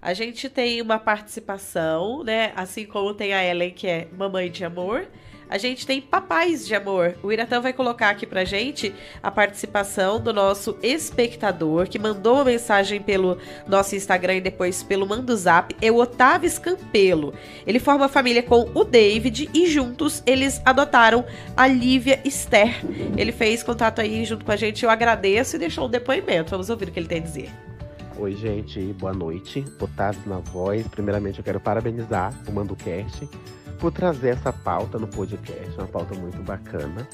A gente tem uma participação, né? Assim como tem a Ellen, que é mamãe de amor a gente tem papais de amor. O Iratã vai colocar aqui pra gente a participação do nosso espectador que mandou uma mensagem pelo nosso Instagram e depois pelo Mando Zap, é o Otávio Campelo. Ele forma família com o David e juntos eles adotaram a Lívia Esther. Ele fez contato aí junto com a gente, eu agradeço e deixou um depoimento. Vamos ouvir o que ele tem a dizer. Oi, gente, boa noite. Otávio na voz. Primeiramente, eu quero parabenizar o MandoCast por trazer essa pauta no podcast, uma pauta muito bacana.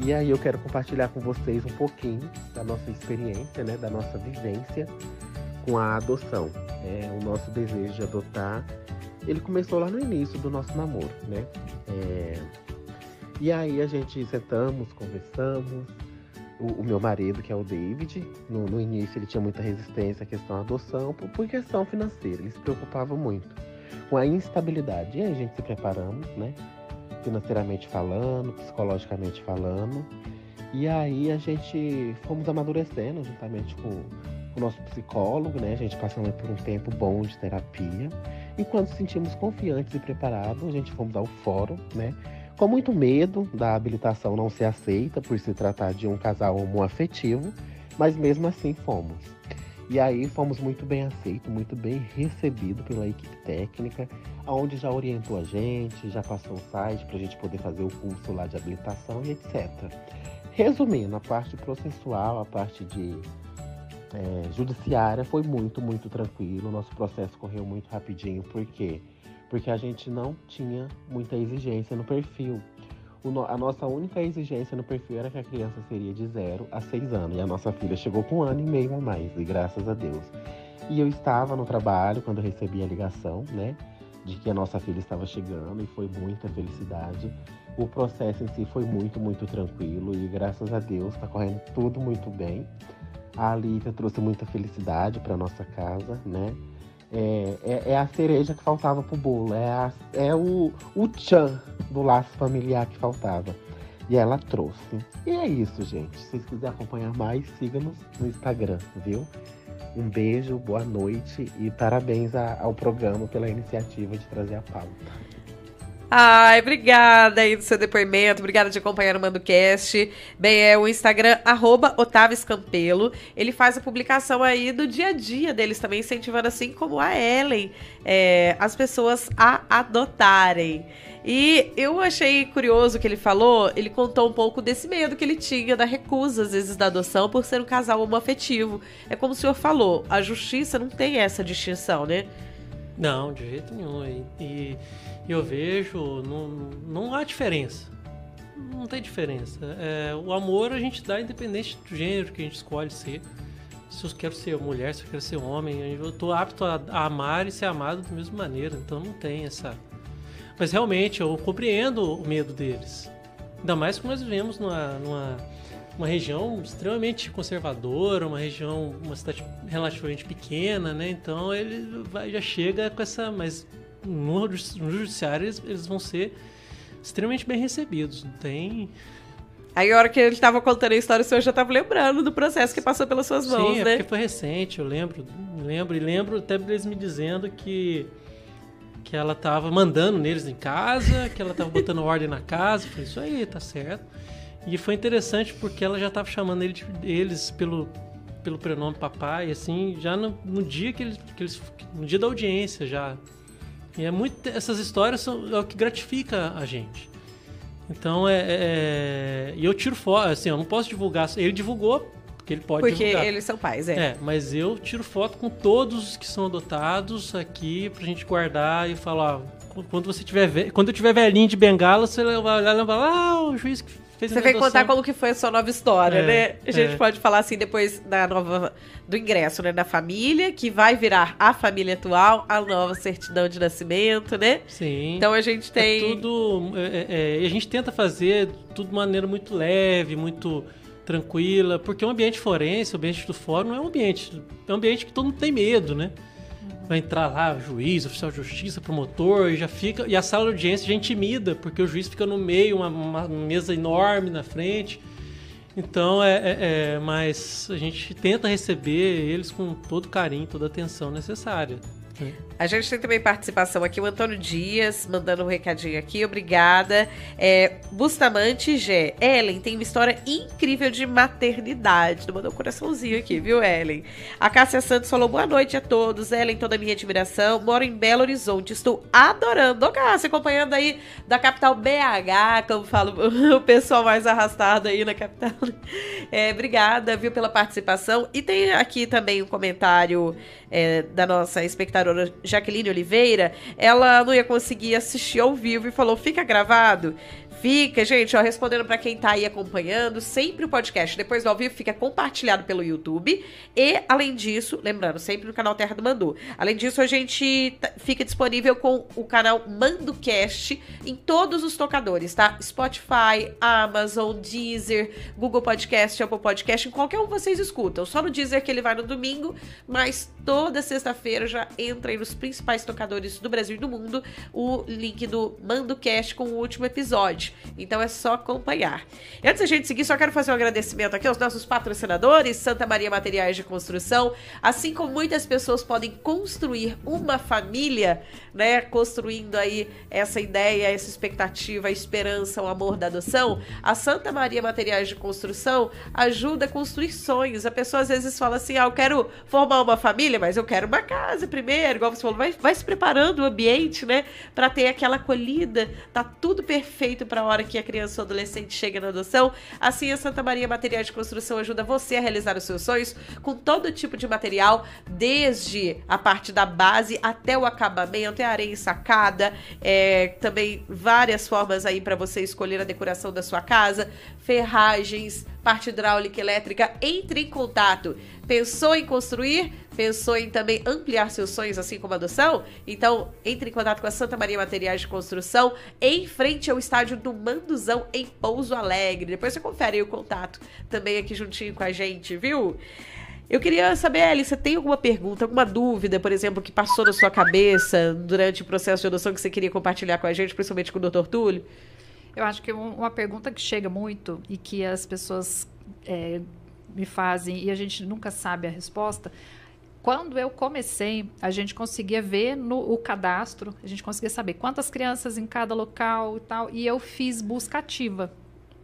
E aí eu quero compartilhar com vocês um pouquinho da nossa experiência, né, da nossa vivência com a adoção. É, o nosso desejo de adotar, ele começou lá no início do nosso namoro, né? É, e aí a gente sentamos, conversamos. O, o meu marido, que é o David, no, no, início ele tinha muita resistência à questão da adoção, por, por questão financeira, ele se preocupava muito com a instabilidade. E aí a gente se preparamos, né? Financeiramente falando, psicologicamente falando. E aí a gente fomos amadurecendo juntamente com o nosso psicólogo, né? A gente passando por um tempo bom de terapia. E quando sentimos confiantes e preparados, a gente fomos ao fórum, né? Com muito medo da habilitação não ser aceita por se tratar de um casal homoafetivo, mas mesmo assim fomos. E aí fomos muito bem aceitos, muito bem recebidos pela equipe técnica, onde já orientou a gente, já passou o site para a gente poder fazer o curso lá de habilitação e etc. Resumindo, a parte processual, a parte de é, judiciária foi muito, muito tranquilo. O nosso processo correu muito rapidinho. Por quê? Porque a gente não tinha muita exigência no perfil a nossa única exigência no perfil era que a criança seria de 0 a 6 anos. E a nossa filha chegou com um ano e meio a mais, e graças a Deus. E eu estava no trabalho quando recebi a ligação, né? De que a nossa filha estava chegando e foi muita felicidade. O processo em si foi muito, muito tranquilo e graças a Deus está correndo tudo muito bem. A Alita trouxe muita felicidade para nossa casa, né? É, é, é, a cereja que faltava pro bolo, é, a, é o, o tchan do laço familiar que faltava. E ela trouxe. E é isso, gente. Se vocês quiserem acompanhar mais, siga-nos no Instagram, viu? Um beijo, boa noite e parabéns a, ao programa pela iniciativa de trazer a pauta. Ai, obrigada aí do seu depoimento, obrigada de acompanhar o MandoCast. Bem, é o Instagram, arroba Otávio Escampelo. Ele faz a publicação aí do dia a dia deles também, incentivando assim como a Ellen, é, as pessoas a adotarem. E eu achei curioso o que ele falou. Ele contou um pouco desse medo que ele tinha da recusa, às vezes, da adoção por ser um casal homoafetivo. É como o senhor falou, a justiça não tem essa distinção, né? Não, de jeito nenhum. E, e eu vejo, não, não há diferença. Não tem diferença. É, o amor a gente dá independente do gênero que a gente escolhe ser. Se eu quero ser mulher, se eu quero ser homem, eu estou apto a, a, amar e ser amado da mesma maneira. Então não tem essa. Mas realmente eu compreendo o medo deles. Ainda mais que nós vivemos numa, numa uma região extremamente conservadora, uma região, uma cidade relativamente pequena, né? Então ele vai, já chega com essa, mas no, judiciário eles, eles vão ser extremamente bem recebidos. Não tem. Aí a hora que ele estava contando a história, o senhor já estava lembrando do processo que passou pelas suas mãos, Sim, é né? Porque foi recente, eu lembro, lembro, e lembro até eles me dizendo que que ela estava mandando neles em casa, que ela estava botando ordem na casa, foi isso aí, tá certo. E foi interessante porque ela já estava chamando ele eles pelo pelo prenome papai, assim, já no, no dia que eles, que eles no dia da audiência já e é muito, essas histórias são é o que gratifica a gente. Então é, é, é e eu tiro foto assim, eu não posso divulgar. Ele divulgou porque ele pode porque divulgar. eles são pais, é. É, mas eu tiro foto com todos que são adotados aqui pra gente guardar e falar, quando você tiver, quando eu tiver velhinho de bengala, você vai olhar e ah, o juiz que Fez Você vai contar como que foi a sua nova história, é, né? A é. gente é. pode falar assim depois da nova do ingresso, né, da família, que vai virar a família atual, a nova certidão de nascimento, né? Sim. Então a gente é tem é tudo, é, a gente tenta fazer tudo de maneira muito leve, muito tranquila, porque o ambiente forense, o ambiente do fórum é um ambiente, é um ambiente que todo mundo tem medo, né? vai entrar lá juiz, oficial de justiça, promotor, e já fica. E a sala de audiência já intimida, porque o juiz fica no meio, uma, uma mesa enorme na frente. Então, é, é, é, mas a gente tenta receber eles com todo carinho, toda a atenção necessária. A gente tem também participação aqui, o Antônio Dias, mandando um recadinho aqui, obrigada. É, Bustamante G. Ellen tem uma história incrível de maternidade. mandou um coraçãozinho aqui, viu, Ellen? A Cássia Santos falou boa noite a todos. Ellen, toda a minha admiração. Moro em Belo Horizonte, estou adorando. Ô, Cássia, acompanhando aí da capital BH, como falo, o pessoal mais arrastado aí na capital. É, obrigada, viu, pela participação. E tem aqui também um comentário é, da nossa espectadora Jaqueline Oliveira, ela não ia conseguir assistir ao vivo e falou: fica gravado. Fica, gente, ó, respondendo para quem tá aí acompanhando, sempre o podcast depois do ao vivo fica compartilhado pelo YouTube e, além disso, lembrando, sempre no canal Terra do Mandu. Além disso, a gente tá, fica disponível com o canal ManduCast em todos os tocadores, tá? Spotify, Amazon, Deezer, Google Podcast, Apple Podcast, em qualquer um vocês escutam. Só no Deezer que ele vai no domingo, mas toda sexta-feira já entra aí nos principais tocadores do Brasil e do mundo o link do ManduCast com o último episódio. Então é só acompanhar. E antes da gente seguir, só quero fazer um agradecimento aqui aos nossos patrocinadores, Santa Maria Materiais de Construção. Assim como muitas pessoas podem construir uma família né, construindo aí essa ideia, essa expectativa, a esperança, o amor da adoção, a Santa Maria Materiais de Construção ajuda a construir sonhos. A pessoa às vezes fala assim: ah, eu quero formar uma família, mas eu quero uma casa primeiro, igual você falou, vai, vai se preparando o ambiente, né, para ter aquela acolhida, tá tudo perfeito para a hora que a criança ou adolescente chega na adoção. Assim, a Santa Maria Materiais de Construção ajuda você a realizar os seus sonhos com todo tipo de material, desde a parte da base até o acabamento até areia sacada, é, também várias formas aí para você escolher a decoração da sua casa, ferragens, parte hidráulica elétrica, entre em contato. Pensou em construir? Pensou em também ampliar seus sonhos, assim como adoção? Então, entre em contato com a Santa Maria Materiais de Construção, em frente ao estádio do Manduzão, em Pouso Alegre. Depois você confere o contato também aqui juntinho com a gente, viu? Eu queria saber, Eli, você tem alguma pergunta, alguma dúvida, por exemplo, que passou na sua cabeça durante o processo de adoção que você queria compartilhar com a gente, principalmente com o Dr. Túlio? Eu acho que uma pergunta que chega muito e que as pessoas é, me fazem e a gente nunca sabe a resposta. Quando eu comecei, a gente conseguia ver no o cadastro, a gente conseguia saber quantas crianças em cada local e tal, e eu fiz busca ativa.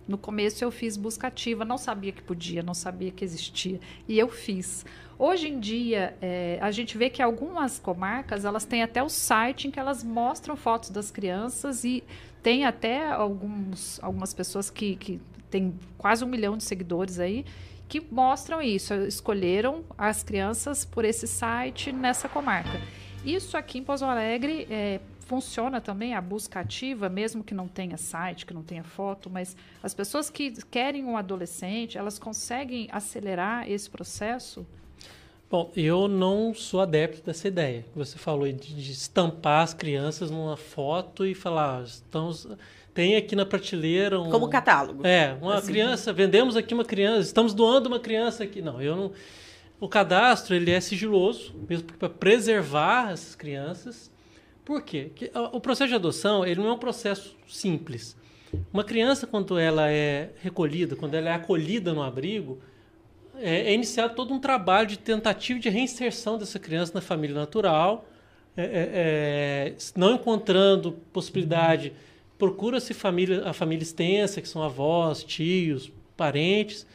No começo eu fiz busca ativa, não sabia que podia, não sabia que existia, e eu fiz. Hoje em dia, é, a gente vê que algumas comarcas, elas têm até o site em que elas mostram fotos das crianças e tem até alguns, algumas pessoas que, que têm quase um milhão de seguidores aí, que mostram isso, escolheram as crianças por esse site nessa comarca. Isso aqui em Poço Alegre é, funciona também a busca ativa, mesmo que não tenha site, que não tenha foto, mas as pessoas que querem um adolescente, elas conseguem acelerar esse processo? Bom, eu não sou adepto dessa ideia. que Você falou de, de estampar as crianças numa foto e falar, ah, estamos, tem aqui na prateleira um... Como catálogo. É, uma assim. criança, vendemos aqui uma criança, estamos doando uma criança aqui. Não, eu não... O cadastro, ele é sigiloso, mesmo para preservar essas crianças. Por quê? Porque o processo de adoção ele não é um processo simples. Uma criança, quando ela é recolhida, quando ela é acolhida no abrigo, é, é iniciado todo um trabalho de tentativa de reinserção dessa criança na família natural, é, é, é não encontrando possibilidade, procura-se família, a família extensa, que são avós, tios, parentes.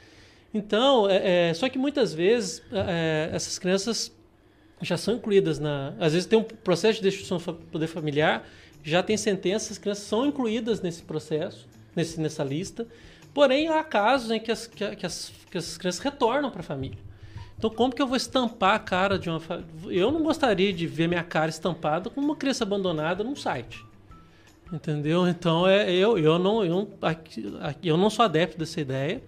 Então, é, é, só que muitas vezes essas crianças já são incluídas na. Às vezes tem um processo de destruição do poder familiar, já tem sentenças, as crianças são incluídas nesse processo, nesse, nessa lista. Porém, há casos em que as, que, que as, que as crianças retornam para a família. Então, como que eu vou estampar a cara de uma. Eu não gostaria de ver minha cara estampada como uma criança abandonada num site. Entendeu? Então, é, eu, eu, não, eu, eu não sou adepto dessa ideia.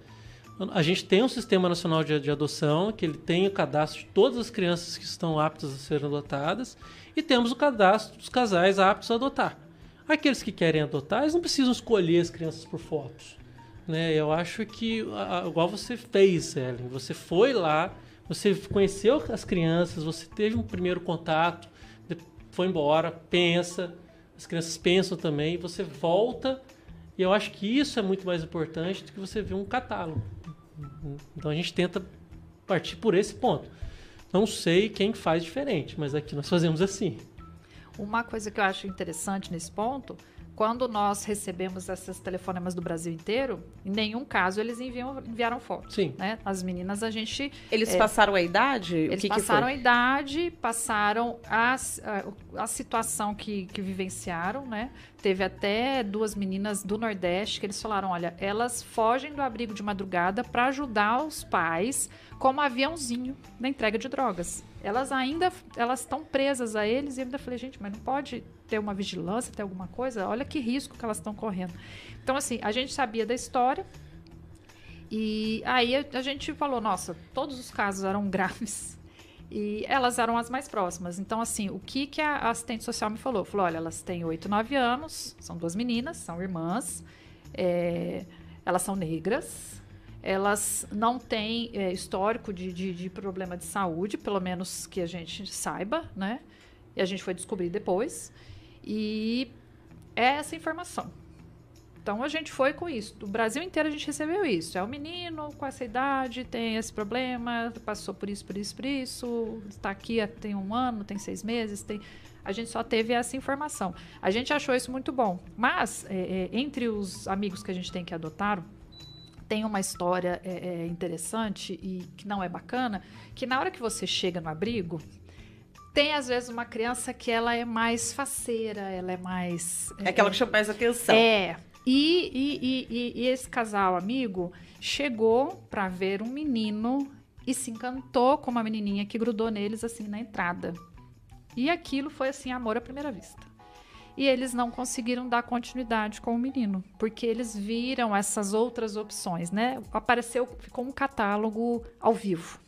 A gente tem um sistema nacional de, de, adoção, que ele tem o cadastro de todas as crianças que estão aptas a serem adotadas, e temos o cadastro dos casais aptos a adotar. Aqueles que querem adotar, eles não precisam escolher as crianças por fotos. Né? Eu acho que, igual você fez, Ellen, você foi lá, você conheceu as crianças, você teve um primeiro contato, foi embora, pensa, as crianças pensam também, você volta, e eu acho que isso é muito mais importante do que você ver um catálogo. Então a gente tenta partir por esse ponto. Não sei quem faz diferente, mas aqui nós fazemos assim. Uma coisa que eu acho interessante nesse ponto quando nós recebemos esses telefonemas do Brasil inteiro, em nenhum caso eles enviam, enviaram foto. Sim. Né? As meninas, a gente. Eles é, passaram a idade? Eles que passaram que a idade, passaram a, a, a situação que, que vivenciaram, né? Teve até duas meninas do Nordeste que eles falaram: olha, elas fogem do abrigo de madrugada para ajudar os pais como aviãozinho na entrega de drogas elas ainda elas estão presas a eles e eu ainda falei, gente, mas não pode ter uma vigilância, ter alguma coisa? Olha que risco que elas estão correndo. Então, assim, a gente sabia da história. E aí a, gente falou, nossa, todos os casos eram graves. E elas eram as mais próximas. Então, assim, o que, que a assistente social me falou? Falou: olha, elas têm 8, 9 anos, são duas meninas, são irmãs, é, elas são negras, elas não têm é, histórico de, de, de, problema de saúde, pelo menos que a gente saiba, né? E a gente foi descobrir depois. E é essa informação. Então a gente foi com isso. Do Brasil inteiro a gente recebeu isso. É um menino com essa idade, tem esse problema, passou por isso, por isso, por isso, está aqui tem um ano, tem seis meses, tem. A gente só teve essa informação. A gente achou isso muito bom. Mas, é, é, entre os amigos que a gente tem que adotaram, tem uma história é, é, interessante e que não é bacana, que na hora que você chega no abrigo, tem às vezes uma criança que ela é mais faceira, ela é mais. É, é aquela que chama mais atenção. É. E, e, e, e esse casal amigo chegou para ver um menino e se encantou com uma menininha que grudou neles assim na entrada. E aquilo foi assim amor à primeira vista e eles não conseguiram dar continuidade com o menino, porque eles viram essas outras opções, né? Apareceu, ficou um catálogo ao vivo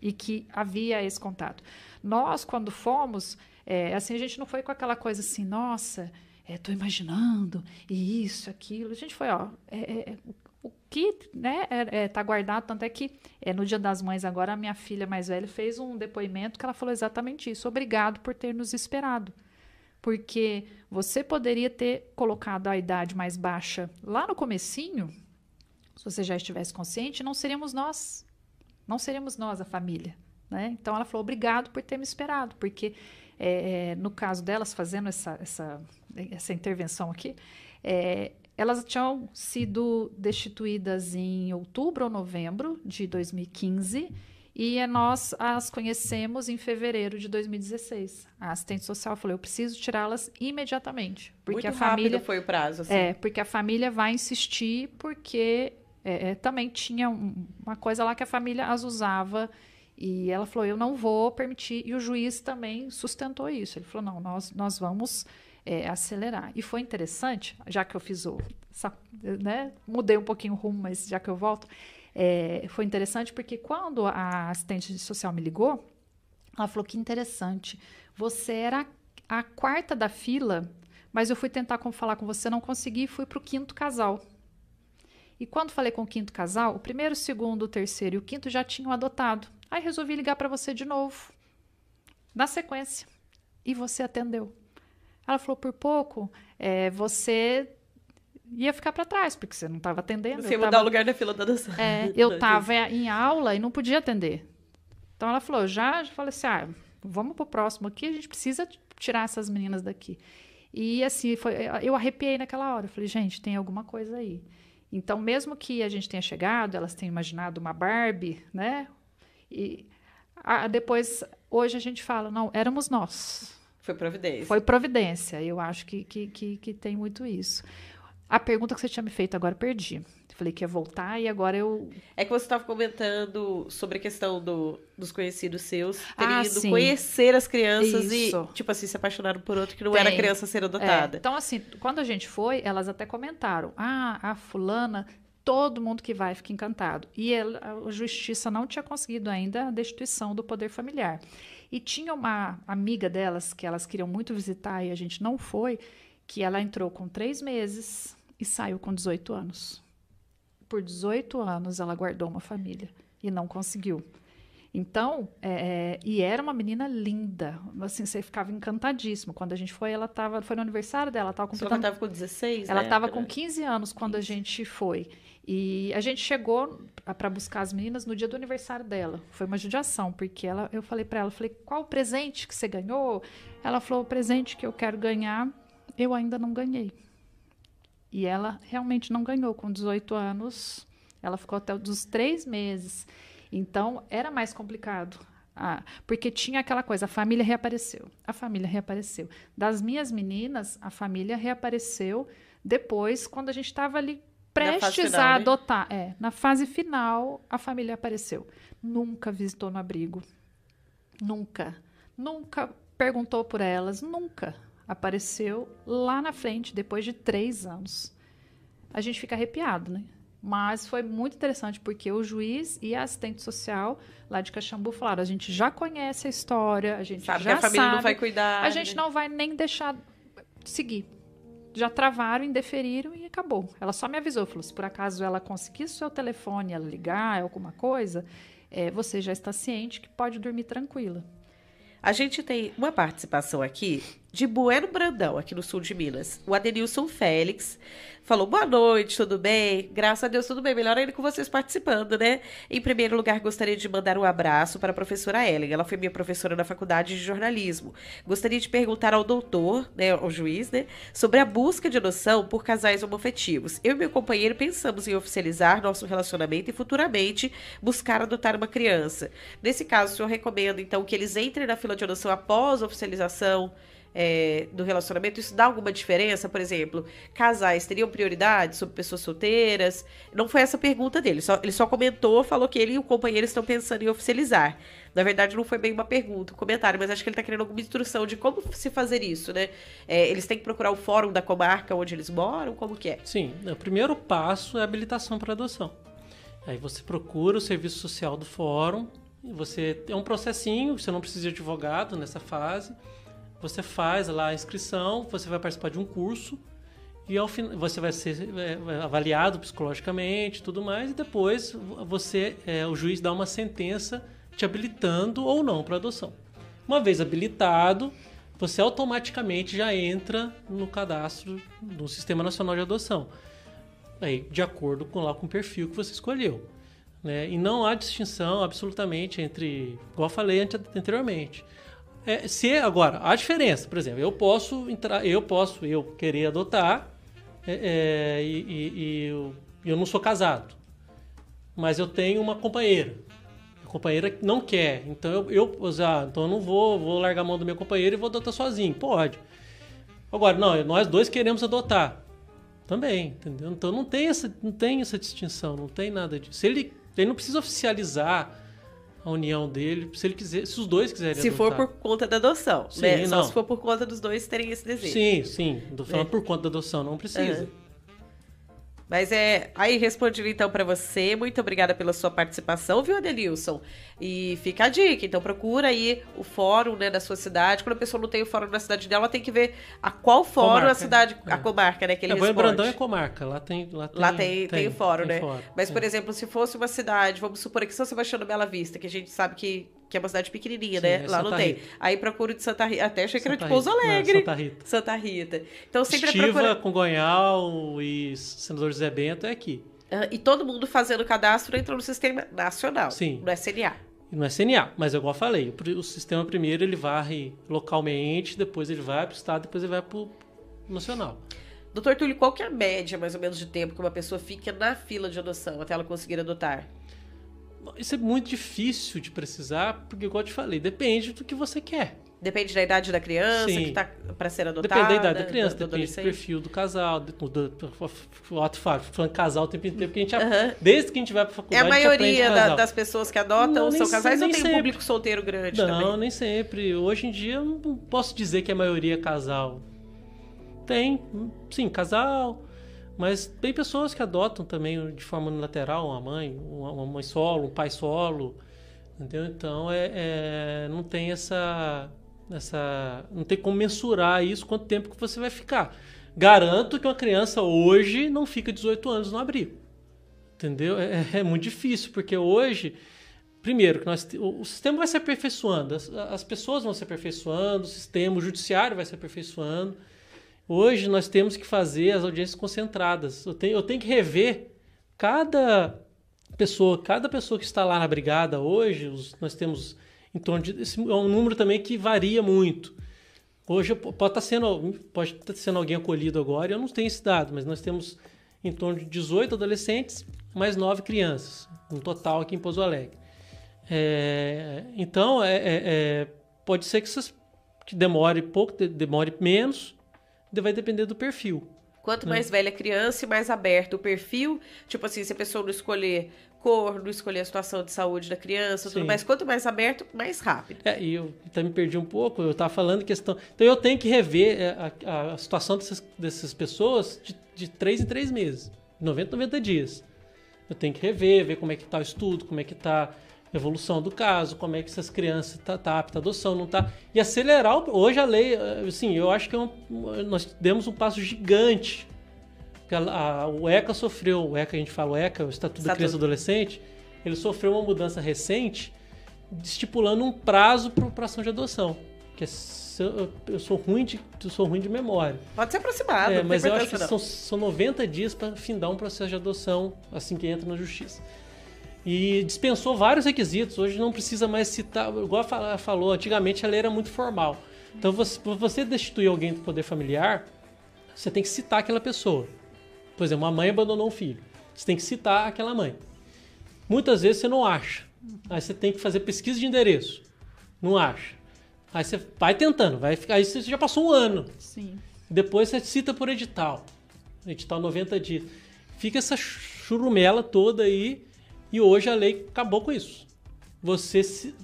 e que havia esse contato. Nós, quando fomos, é, assim, a gente não foi com aquela coisa assim, nossa, estou é, imaginando, e isso, aquilo. A gente foi, ó, é, é, é o que né, é, é, tá guardado, tanto é que é, no Dia das Mães agora, a minha filha mais velha fez um depoimento que ela falou exatamente isso. Obrigado por ter nos esperado porque você poderia ter colocado a idade mais baixa lá no comecinho, se você já estivesse consciente, não seríamos nós, não seríamos nós a família, né? Então ela falou obrigado por ter me esperado, porque é, é no caso delas fazendo essa essa, essa intervenção aqui, é, elas tinham sido destituídas em outubro ou novembro de 2015 e é nós as conhecemos em fevereiro de 2016. A assistente social falou: eu preciso tirá-las imediatamente. Porque Muito a família. foi o prazo. Assim. É, porque a família vai insistir, porque é, é também tinha uma coisa lá que a família as usava. E ela falou: eu não vou permitir. E o juiz também sustentou isso. Ele falou: não, nós, nós vamos. É, acelerar. E foi interessante, já que eu fiz o. Essa, né, mudei um pouquinho o rumo, mas já que eu volto, é, foi interessante porque quando a assistente social me ligou, ela falou que interessante. Você era a quarta da fila, mas eu fui tentar com, falar com você, não consegui, fui para o quinto casal. E quando falei com o quinto casal, o primeiro, o segundo, o terceiro e o quinto já tinham adotado. Aí resolvi ligar para você de novo, na sequência. E você atendeu. Ela falou: por pouco, é, você ia ficar para trás, porque você não estava atendendo. Você ia mudar o lugar da fila da dança. É, eu estava em aula e não podia atender. Então ela falou, já, já falei assim, ah, vamos pro próximo aqui, a gente precisa tirar essas meninas daqui. E assim, foi, eu arrepiei naquela hora. Eu falei, gente, tem alguma coisa aí. Então, mesmo que a gente tenha chegado, elas tenham imaginado uma Barbie, né? E a, depois, hoje a gente fala, não, éramos nós. Foi providência. Foi providência. Eu acho que, que, que, que tem muito isso. A pergunta que você tinha me feito agora eu perdi. falei que ia voltar e agora eu. É que você estava comentando sobre a questão do, dos conhecidos seus ah, terem ah, ido sim. conhecer as crianças Isso. e, tipo assim, se apaixonaram por outro que não Tem. era criança ser é, adotada. É. Então, assim, quando a gente foi, elas até comentaram: ah, a fulana todo mundo que vai fica encantado. E a justiça não tinha conseguido ainda a destituição do poder familiar. E tinha uma amiga delas que elas queriam muito visitar e a gente não foi, que ela entrou com três meses e saiu com 18 anos. Por 18 anos ela guardou uma família e não conseguiu. Então, é, é, e era uma menina linda, assim, você ficava encantadíssimo. Quando a gente foi, ela estava, foi no aniversário dela, ela estava com. Ela estava com 16, Ela estava né, com 15 anos quando a gente foi. E a gente chegou para buscar as meninas no dia do aniversário dela. Foi uma judiação, porque ela, eu falei para ela, falei, qual o presente que você ganhou? Ela falou, o presente que eu quero ganhar, eu ainda não ganhei. E ela realmente não ganhou. Com 18 anos, ela ficou até os três meses. Então, era mais complicado. Ah, porque tinha aquela coisa, a família reapareceu, a família reapareceu. Das minhas meninas, a família reapareceu depois, quando a gente estava ali prestes final, a adotar. Né? É, na fase final, a família apareceu. Nunca visitou no abrigo. Nunca. Nunca perguntou por elas. Nunca apareceu lá na frente, depois de três anos. A gente fica arrepiado, né? Mas foi muito interessante porque o juiz e a assistente social lá de Caxambu falaram: a gente já conhece a história, a gente sabe já que a família sabe, não vai cuidar. A gente né? não vai nem deixar seguir. Já travaram, indeferiram e acabou. Ela só me avisou, falou: se por acaso ela conseguir o seu telefone, ela ligar, alguma coisa, é, você já está ciente que pode dormir tranquila. A gente tem uma participação aqui de Bueno Brandão, aqui no sul de Minas. O Adenilson Félix falou: boa noite, tudo bem? Graças a Deus, tudo bem. Melhor ainda com vocês participando, né? Em primeiro lugar, gostaria de mandar um abraço para a professora Ellen. Ela foi minha professora na faculdade de jornalismo. Gostaria de perguntar ao doutor, né, ao juiz, né, sobre a busca de adoção por casais homofetivos. Eu e meu companheiro pensamos em oficializar nosso relacionamento e futuramente buscar adotar uma criança. Nesse caso, o senhor recomenda, então, que eles entrem na fila de adoção após a oficialização? é, do relacionamento, isso dá alguma diferença? Por exemplo, casais teriam prioridade sobre pessoas solteiras? Não foi essa a pergunta dele, só, ele só comentou, falou que ele e o companheiro estão pensando em oficializar. Na verdade, não foi bem uma pergunta, um comentário, mas acho que ele está querendo alguma instrução de como se fazer isso, né? É, eles têm que procurar o fórum da comarca onde eles moram? Como que é? Sim, o primeiro passo é a habilitação para adoção. Aí você procura o serviço social do fórum, você é um processinho, você não precisa de advogado nessa fase. Você faz lá a inscrição, você vai participar de um curso e ao final você vai ser é, é, avaliado psicologicamente, tudo mais e depois você é, o juiz dá uma sentença te habilitando ou não para adoção. Uma vez habilitado, você automaticamente já entra no cadastro do Sistema Nacional de Adoção, aí de acordo com lá com o perfil que você escolheu. Né? E não há distinção absolutamente entre, igual eu falei anteriormente, é, se agora, a diferença, por exemplo, eu posso entrar, eu posso, eu querer adotar é, é, e, e, e eu, eu, não sou casado, mas eu tenho uma companheira. A companheira não quer, então eu, eu já, ah, então eu não vou, vou largar a mão do meu companheiro e vou adotar sozinho. Pode. Agora, não, nós dois queremos adotar. Também, entendeu? Então não tem essa, não tem essa distinção, não tem nada disso. Ele, ele não precisa oficializar a união dele, se ele quiser, se os dois quiserem Se adotar. for por conta da adoção, sim, né? Só se for por conta dos dois terem esse desejo. Sim, sim, tô falando é. por conta da adoção, não precisa. Uhum. Mas é. Aí respondi então para você. Muito obrigada pela sua participação, viu, Adelilson? E fica a dica. Então procura aí o fórum né, da sua cidade. Quando a pessoa não tem o fórum na cidade dela, ela tem que ver a qual fórum comarca. a cidade, a é. comarca, né? Que ele é, responde. Brandão é comarca. Lá tem, lá tem, lá tem, tem, tem o fórum, tem né? Fórum, Mas por exemplo, se fosse uma cidade, vamos supor aqui São Sebastião do Bela Vista, que a gente sabe que que é uma cidade pequenininha, Sim, né? É lá Santa não tem. Rita. Aí procuro de Santa Rita, até achei que era de Pouso Alegre. Não, Santa Rita. Santa Rita. Então sempre Estiva, procura... Congonhal e Senador José Bento é aqui. Uh, e todo mundo fazendo cadastro entra no sistema nacional, Sim. no SNA. No SNA, mas é igual eu falei, o sistema primeiro ele varre localmente, depois ele vai para o estado, depois ele vai para o nacional. Doutor Túlio, qual que é a média, mais ou menos, de tempo que uma pessoa fica na fila de adoção até ela conseguir adotar? Isso é muito difícil de precisar, porque, igual eu te falei, depende do que você quer. Depende da idade da criança Sim. que tá para ser adotada. Depende da idade da criança, do, do depende do perfil do casal, do, do, do, falando casal o tempo inteiro, porque a gente desde que a gente vai para faculdade, é a maioria a da, das pessoas que adotam não, são casais, não tem sempre. um público solteiro grande não, também. Não, nem sempre. Hoje em dia eu não posso dizer que a maioria é casal. Tem, hum, sim, casal, mas tem pessoas que adotam também de forma unilateral uma mãe, uma mãe solo, um pai solo, entendeu? Então é, é, não tem essa, essa, não tem como mensurar isso quanto tempo que você vai ficar. Garanto que uma criança hoje não fica 18 anos no abrigo, entendeu? É, é, é muito difícil porque hoje Primeiro, que nós, o, sistema vai se aperfeiçoando, as, as pessoas vão se aperfeiçoando, o sistema, o judiciário vai se aperfeiçoando. Hoje nós temos que fazer as audiências concentradas. Eu tenho, eu tenho que rever cada pessoa, cada pessoa que está lá na brigada hoje, os, nós temos em torno de esse, é um número também que varia muito. Hoje pode estar tá sendo pode estar tá sendo alguém acolhido agora, eu não tenho esse dado, mas nós temos em torno de 18 adolescentes mais 9 crianças, no total aqui em Pouso Alegre. É, então, é, é, é pode ser que, essas, que demore pouco, demore menos, vai depender do perfil. Quanto né? mais velha a criança e mais aberto o perfil, tipo assim, se a pessoa não escolher cor, não escolher a situação de saúde da criança, Sim. tudo mais, quanto mais aberto, mais rápido. É, e eu até me perdi um pouco, eu tava falando questão. Então eu tenho que rever é, a, a situação dessas, dessas pessoas de, de 3 em 3 meses, 90, 90 dias. Eu tenho que rever, ver como é que tá o estudo, como é que tá evolução do caso, como é que essas crianças tá, tá apta à adoção, não tá. E acelerar hoje a lei, eh, assim, eu acho que é um, nós demos um passo gigante. A, a, o ECA sofreu, o ECA a gente fala, o ECA, o Estatuto, da Criança e Adolescente, ele sofreu uma mudança recente estipulando um prazo para a ação de adoção, que é eu sou ruim de, eu sou ruim de memória. Pode ser aproximado. É, mas eu acho que são, são 90 dias para findar um processo de adoção assim que entra na justiça e dispensou vários requisitos. Hoje não precisa mais citar, igual ela falou, antigamente a lei era muito formal. Então, para você destituir alguém do poder familiar, você tem que citar aquela pessoa. Por exemplo, uma mãe abandonou um filho. Você tem que citar aquela mãe. Muitas vezes você não acha. Aí você tem que fazer pesquisa de endereço. Não acha. Aí você vai tentando, vai ficar. Aí você já passou um ano. Sim. Depois você cita por edital. Edital 90 dias. Fica essa churumela toda aí e hoje a lei acabou com isso. Você se,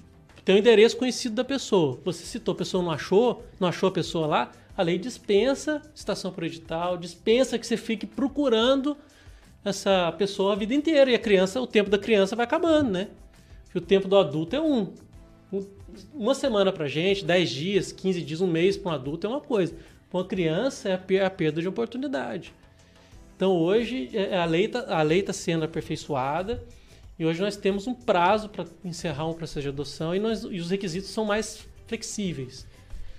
tem o um endereço conhecido da pessoa. Você citou, a pessoa não achou, não achou a pessoa lá, a lei dispensa citação por edital, dispensa que você fique procurando essa pessoa a vida inteira. E a criança, o tempo da criança vai acabando, né? E o tempo do adulto é um. Uma semana pra gente, 10 dias, 15 dias, um mês para um adulto é uma coisa. Para uma criança é a perda de oportunidade. Então hoje é, a lei está tá sendo aperfeiçoada e hoje nós temos um prazo para encerrar um processo de adoção e, nós, e os requisitos são mais flexíveis.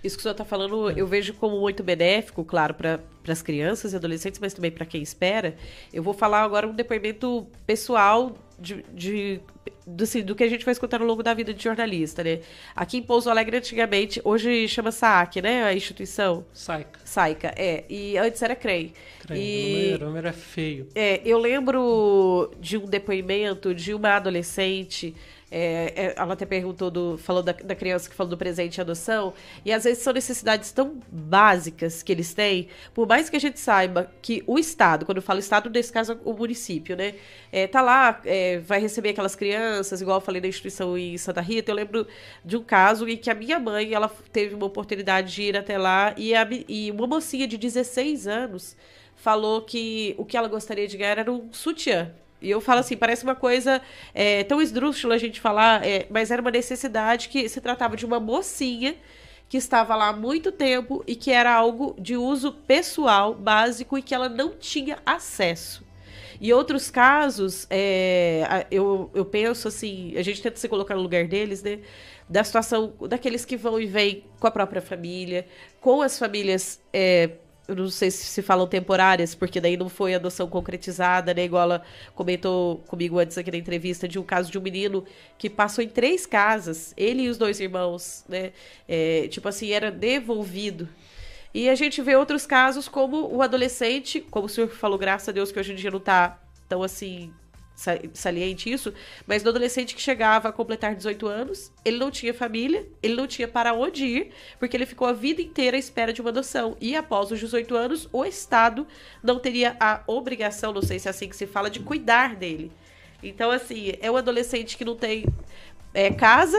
Isso que o senhor está falando, eu vejo como muito benéfico, claro, para as crianças e adolescentes, mas também para quem espera. Eu vou falar agora um depoimento pessoal de, de do, assim, do que a gente vai escutar ao longo da vida de jornalista, né? Aqui em Pouso Alegre, antigamente, hoje chama SAAC, né? A instituição. SAICA. SAICA, é. E antes era CREI. CREI, e... o nome era é feio. É, eu lembro de um depoimento de uma adolescente é, é, ela até perguntou do. falou da, da, criança que falou do presente e adoção. E às vezes são necessidades tão básicas que eles têm, por mais que a gente saiba que o Estado, quando eu falo Estado, nesse caso o município, né? É, tá lá, é, vai receber aquelas crianças, igual eu falei da instituição em Santa Rita. Eu lembro de um caso em que a minha mãe ela teve uma oportunidade de ir até lá e, a, e uma mocinha de 16 anos falou que o que ela gostaria de ganhar era um sutiã. E eu falo assim, parece uma coisa é, tão esdrúxula a gente falar, é, mas era uma necessidade que se tratava de uma mocinha que estava lá há muito tempo e que era algo de uso pessoal, básico, e que ela não tinha acesso. E outros casos, é, eu, eu penso assim, a gente tenta se colocar no lugar deles, né? Da situação daqueles que vão e vêm com a própria família, com as famílias é, eu não sei se se falam temporárias, porque daí não foi a noção concretizada, né? Igual ela comentou comigo antes aqui na entrevista de um caso de um menino que passou em três casas, ele e os dois irmãos, né? É, tipo assim, era devolvido. E a gente vê outros casos como o adolescente, como o senhor falou, graças a Deus que hoje em dia não tá tão assim saliente isso, mas do adolescente que chegava a completar 18 anos, ele não tinha família, ele não tinha para onde ir, porque ele ficou a vida inteira à espera de uma adoção. E após os 18 anos, o Estado não teria a obrigação, não sei se é assim que se fala, de cuidar dele. Então, assim, é um adolescente que não tem é, casa,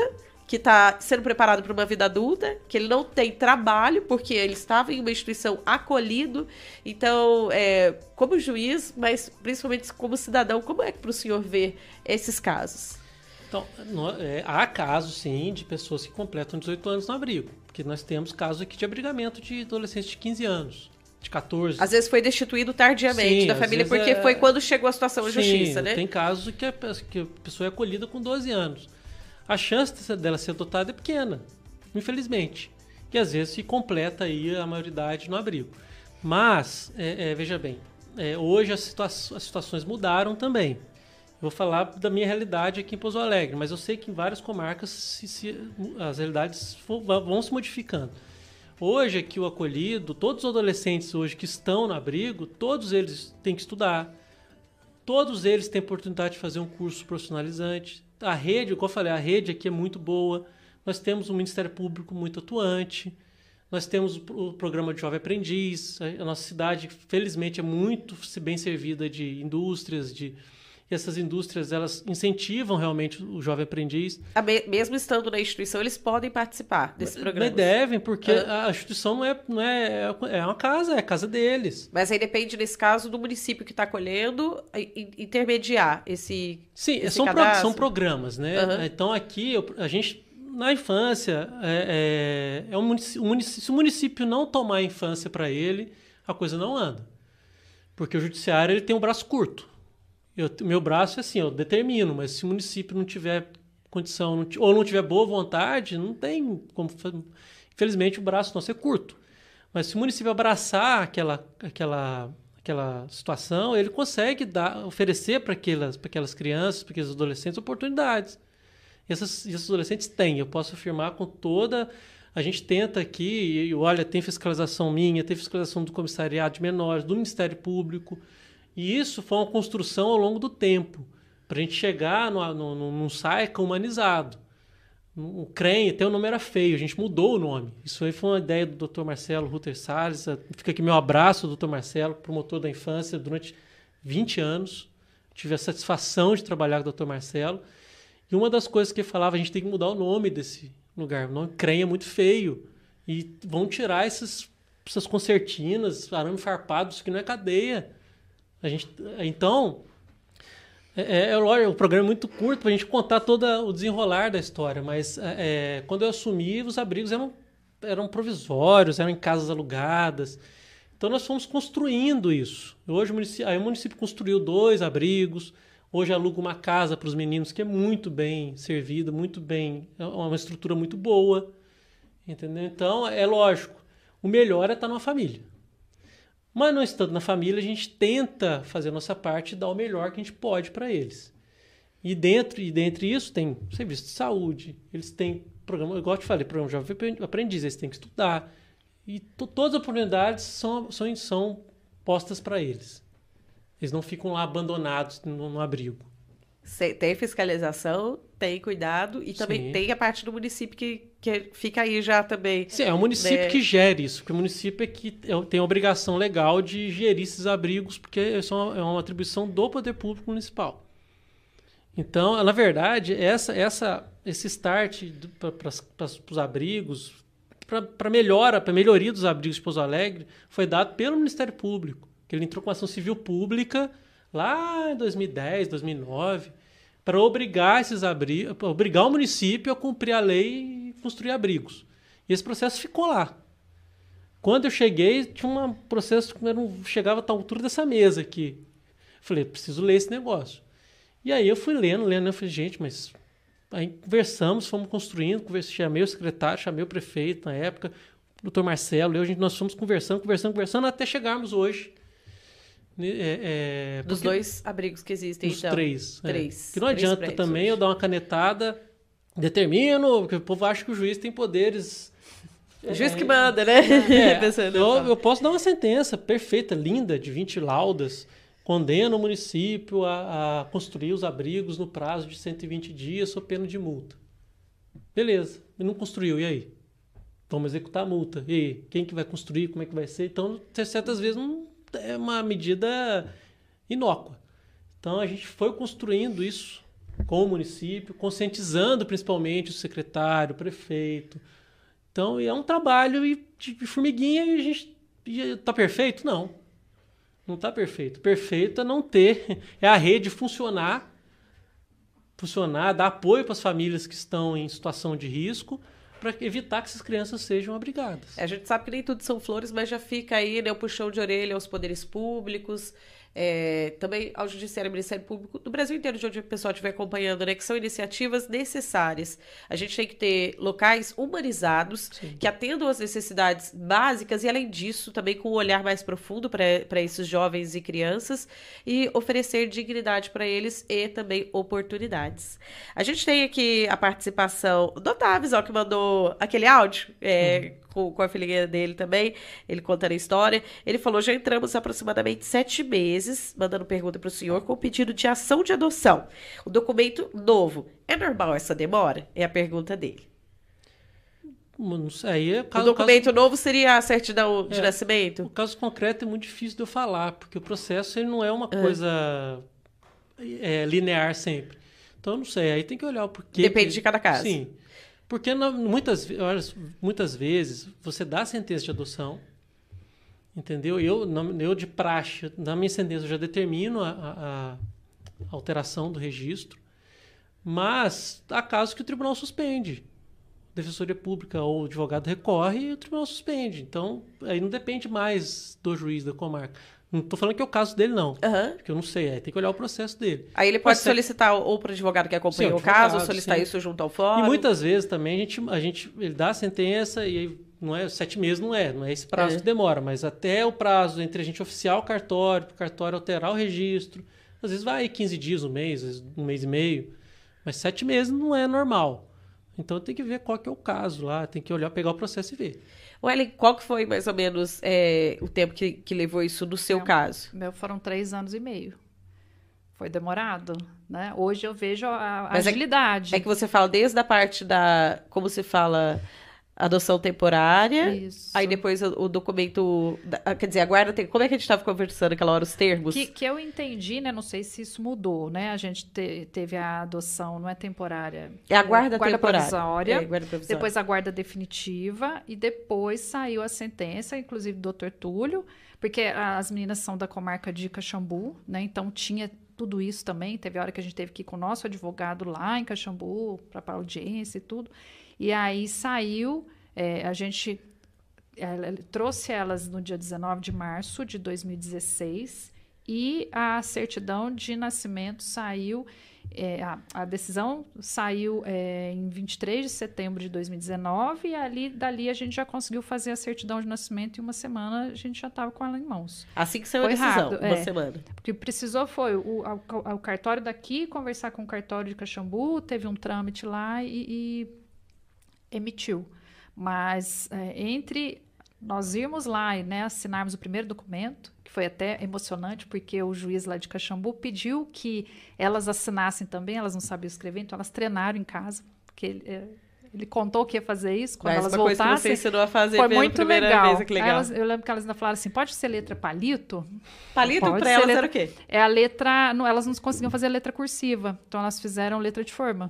que está sendo preparado para uma vida adulta, que ele não tem trabalho, porque ele estava em uma instituição acolhido. Então, é, como juiz, mas principalmente como cidadão, como é que para o senhor ver esses casos? Então, no, é, há casos, sim, de pessoas que completam 18 anos no abrigo. Porque nós temos casos aqui de abrigamento de adolescentes de 15 anos, de 14. Às vezes foi destituído tardiamente sim, da família, porque é... foi quando chegou a situação de justiça, né? Tem casos que a, que a pessoa é acolhida com 12 anos a chance dela ser adotada é pequena, infelizmente. E às vezes se completa aí a maioridade no abrigo. Mas, é, é, veja bem, é, hoje as, situa as, situações mudaram também. Eu vou falar da minha realidade aqui em Pouso Alegre, mas eu sei que em várias comarcas se, se, as realidades vão, vão se modificando. Hoje aqui é o acolhido, todos os adolescentes hoje que estão no abrigo, todos eles têm que estudar, todos eles têm oportunidade de fazer um curso profissionalizante, a rede, como eu falei, a rede aqui é muito boa. Nós temos um Ministério Público muito atuante. Nós temos o programa de Jovem Aprendiz. A nossa cidade, felizmente, é muito bem servida de indústrias, de, e essas indústrias elas incentivam realmente o jovem aprendiz. mesmo estando na instituição, eles podem participar desse programa? Devem, porque ah. a instituição não é, não é, é uma casa, é a casa deles. Mas aí depende, nesse caso, do município que está acolhendo intermediar esse. Sim, esse são, pro, são programas, né? Uhum. Então aqui eu, a gente na infância, é, é, é um município, município, se o município não tomar a infância para ele, a coisa não anda. Porque o judiciário ele tem um braço curto. Eu, meu braço é assim, eu determino, mas se o município não tiver condição não ou não tiver boa vontade, não tem como. Infelizmente, o braço nosso é curto. Mas se o município abraçar aquela, aquela, aquela situação, ele consegue dar, oferecer para aquelas, para aquelas crianças, para aqueles adolescentes oportunidades. E essas, esses adolescentes têm, eu posso afirmar com toda. A gente tenta aqui, e olha, tem fiscalização minha, tem fiscalização do comissariado de menores, do Ministério Público. E isso foi uma construção ao longo do tempo, para a gente chegar no, no, no, num SAICA humanizado. O CREM, até o nome era feio, a gente mudou o nome. Isso aí foi uma ideia do Dr. Marcelo Ruter Salles. Eh, fica aqui meu abraço, Dr. Marcelo, promotor da infância durante 20 anos. Tive a satisfação de trabalhar com o Dr. Marcelo. E uma das coisas que ele falava, a gente tem que mudar o nome desse lugar. O nome CREM é muito feio. E vão tirar essas, essas concertinas, arame farpados, que não é cadeia. A gente, então, é, é, é, lógico, o programa é muito curto para a gente contar todo o desenrolar da história, mas é, é, quando eu assumi, os abrigos eram, eram provisórios, eram em casas alugadas. Então nós fomos construindo isso. Hoje o município, aí o município construiu dois abrigos, hoje aluga uma casa para os meninos que é muito bem servida, muito bem, é uma estrutura muito boa. Entendeu? Então, é lógico, o melhor é estar tá numa família. Mas não estando na família, a gente tenta fazer a nossa parte e dar o melhor que a gente pode para eles. E dentro e dentre isso tem serviço de saúde, eles têm programa, eu gosto de falar, programa jovem aprendiz, eles têm que estudar. E todas as oportunidades são, são, são postas para eles. Eles não ficam lá abandonados no, no abrigo. Tem fiscalização, tem cuidado e também Sim. tem a parte do município que que fica aí já também. Sim, é o município né? que gere isso, porque o município é que é tem a obrigação legal de gerir esses abrigos, porque isso é uma, é uma atribuição do poder público municipal. Então, na verdade, essa, essa, esse start para os abrigos, para melhora, para melhoria dos abrigos de Pouso Alegre, foi dado pelo Ministério Público, que ele entrou com ação civil pública lá em 2010, 2009, para obrigar esses abrigos, obrigar o município a cumprir a lei construir abrigos. E esse processo ficou lá. Quando eu cheguei, tinha um processo que não chegava à altura dessa mesa aqui. falei, preciso ler esse negócio. E aí eu fui lendo, lendo, eu falei, gente, mas. Aí conversamos, fomos construindo, conversei, chamei o secretário, chamei o prefeito na época, o doutor Marcelo, eu, a gente, nós fomos conversando, conversando, conversando, até chegarmos hoje. Né, é, é, dos dois abrigos que existem, dos então. três. É. três é. Que não três adianta também hoje. eu dar uma canetada determino, porque o povo acha que o juiz tem poderes. É, juiz que é. manda, né? É, é. eu, eu, posso dar uma sentença perfeita, linda, de 20 laudas, condena o município a, a construir os abrigos no prazo de 120 dias, sob pena de multa. Beleza, e não construiu, e aí? Vamos executar a multa. E aí, quem que vai construir, como é que vai ser? Então, certas vezes não é uma medida inócua. Então, a gente foi construindo isso com o município, conscientizando principalmente o secretário, o prefeito. Então, é um trabalho de formiguinha e a gente está perfeito? Não. Não está perfeito. Perfeito é não ter, é a rede funcionar, funcionar, dar apoio para as famílias que estão em situação de risco, para evitar que essas crianças sejam abrigadas. É, a gente sabe que nem tudo são flores, mas já fica aí né, o puxão de orelha aos poderes públicos, é, também ao Judiciário e Ministério Público do Brasil inteiro, de onde o pessoal estiver acompanhando, né, que são iniciativas necessárias. A gente tem que ter locais humanizados Sim. que atendam às necessidades básicas e, além disso, também com um olhar mais profundo para esses jovens e crianças e oferecer dignidade para eles e também oportunidades. A gente tem aqui a participação do Tavis, ó, que mandou aquele áudio. É, hum com, com a filhinha dele também, ele contando a história. Ele falou: já entramos aproximadamente sete meses, mandando pergunta para o senhor com pedido de ação de adoção. O documento novo. É normal essa demora? É a pergunta dele. Hum, não sei. É caso, o documento caso... novo seria a certidão de é, nascimento? O caso concreto é muito difícil de eu falar, porque o processo ele não é uma ah. coisa é, linear sempre. Então, não sei. Aí tem que olhar o porquê. Depende que... de cada caso. Sim. Porque não, muitas, muitas vezes você dá sentença de adoção, entendeu? Eu, eu de praxe, na minha sentença eu já determino a, a, alteração do registro, mas há casos que o tribunal suspende. defensoria pública ou o advogado recorre e o tribunal suspende. Então, aí não depende mais do juiz da comarca. Não tô falando que é o caso dele, não. Uhum. Porque eu não sei, é, tem que olhar o processo dele. Aí ele pode é- solicitar ou para o advogado que acompanha o caso, ou solicitar sim. isso junto ao fórum. E muitas vezes também a gente, a gente ele dá a sentença e aí não é sete meses não é, não é esse prazo é. que demora, mas até o prazo entre a gente oficiar o cartório, o cartório alterar o registro, às vezes vai 15 dias, um mês, um mês e meio, mas sete meses não é normal. Então tem que ver qual que é o caso lá, tem que olhar, pegar o processo e ver. Ellen, qual que foi mais ou menos é, o tempo que, que levou isso no seu caso? Meu foram três anos e meio. Foi demorado, né? Hoje eu vejo a, a é agilidade. É, é que você fala desde a parte da... Como se fala adoção temporária. Isso. Aí depois o, documento. Ah, quer dizer, a guarda tem. Como é que a gente estava conversando aquela hora, os termos? Que, que, eu entendi, né? Não sei se isso mudou, né? A gente te, teve a adoção, não é temporária. É a guarda, guarda temporária. Provisória, é, guarda provisória. Depois a guarda definitiva. E depois saiu a sentença, inclusive do doutor Túlio, porque as meninas são da comarca de Caxambu, né? Então tinha tudo isso também. Teve hora que a gente teve que ir com o nosso advogado lá em Caxambu para audiência e tudo. E aí saiu, é, a gente ela, trouxe elas no dia 19 de março de 2016 e a certidão de nascimento saiu, é, a, a, decisão saiu é, em 23 de setembro de 2019 e ali, dali a gente já conseguiu fazer a certidão de nascimento e uma semana a gente já estava com ela em mãos. Assim que saiu foi a decisão, rápido, uma é, semana. Porque precisou foi o, cartório daqui conversar com o cartório de Caxambu, teve um trâmite lá e, e emitiu. Mas é, entre nós irmos lá e né, assinarmos o primeiro documento, que foi até emocionante, porque o juiz lá de Caxambu pediu que elas assinassem também, elas não sabiam escrever, então elas treinaram em casa, porque ele, é, ele contou que ia fazer isso, quando Mas elas uma voltassem. Coisa que você ensinou a fazer foi muito primeira legal. Vez, que legal. Elas, eu lembro que elas ainda falaram assim: pode ser letra palito? Palito para elas letra... era o quê? É a letra. Não, elas não conseguiam fazer a letra cursiva, então elas fizeram letra de forma.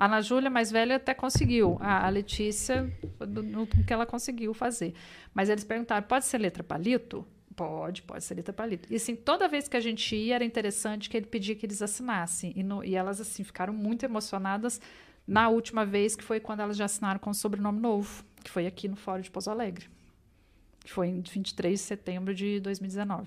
A Ana Júlia, mais velha, até conseguiu. A, a Letícia, o que ela conseguiu fazer. Mas eles perguntaram: pode ser letra palito? Pode, pode ser letra palito. E assim, toda vez que a gente ia, era interessante que ele pedia que eles assinassem. E, no, e elas, assim, ficaram muito emocionadas na última vez, que foi quando elas já assinaram com o sobrenome novo, que foi aqui no Fórum de Pouso Alegre. Que foi em 23 de setembro de 2019.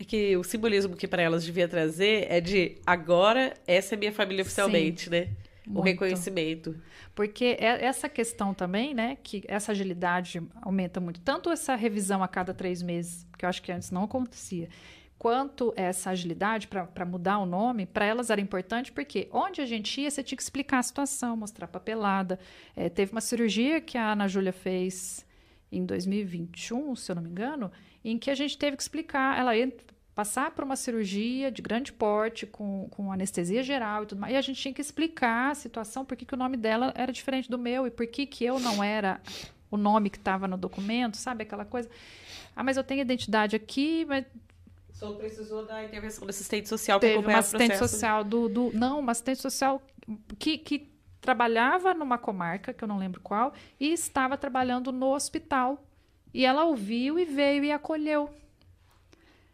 É que o simbolismo que para elas devia trazer é de agora essa é minha família oficialmente, Sim. né? Muito. o reconhecimento. Porque é, essa questão também, né, que essa agilidade aumenta muito, tanto essa revisão a cada três meses, que eu acho que antes não acontecia, quanto essa agilidade para mudar o nome, para elas era importante, porque onde a gente ia, você tinha que explicar a situação, mostrar papelada. É, teve uma cirurgia que a Ana Júlia fez em 2021, se eu não me engano, em que a gente teve que explicar. Ela passar por uma cirurgia de grande porte, com, com anestesia geral e tudo mais. E a gente tinha que explicar a situação, por que, que o nome dela era diferente do meu e por que, que eu não era o nome que estava no documento, sabe? Aquela coisa. Ah, mas eu tenho identidade aqui, mas. Só precisou da intervenção do assistente social para acompanhar uma assistente o processo. social do, do. Não, uma assistente social que, que trabalhava numa comarca, que eu não lembro qual, e estava trabalhando no hospital. E ela ouviu e veio e acolheu.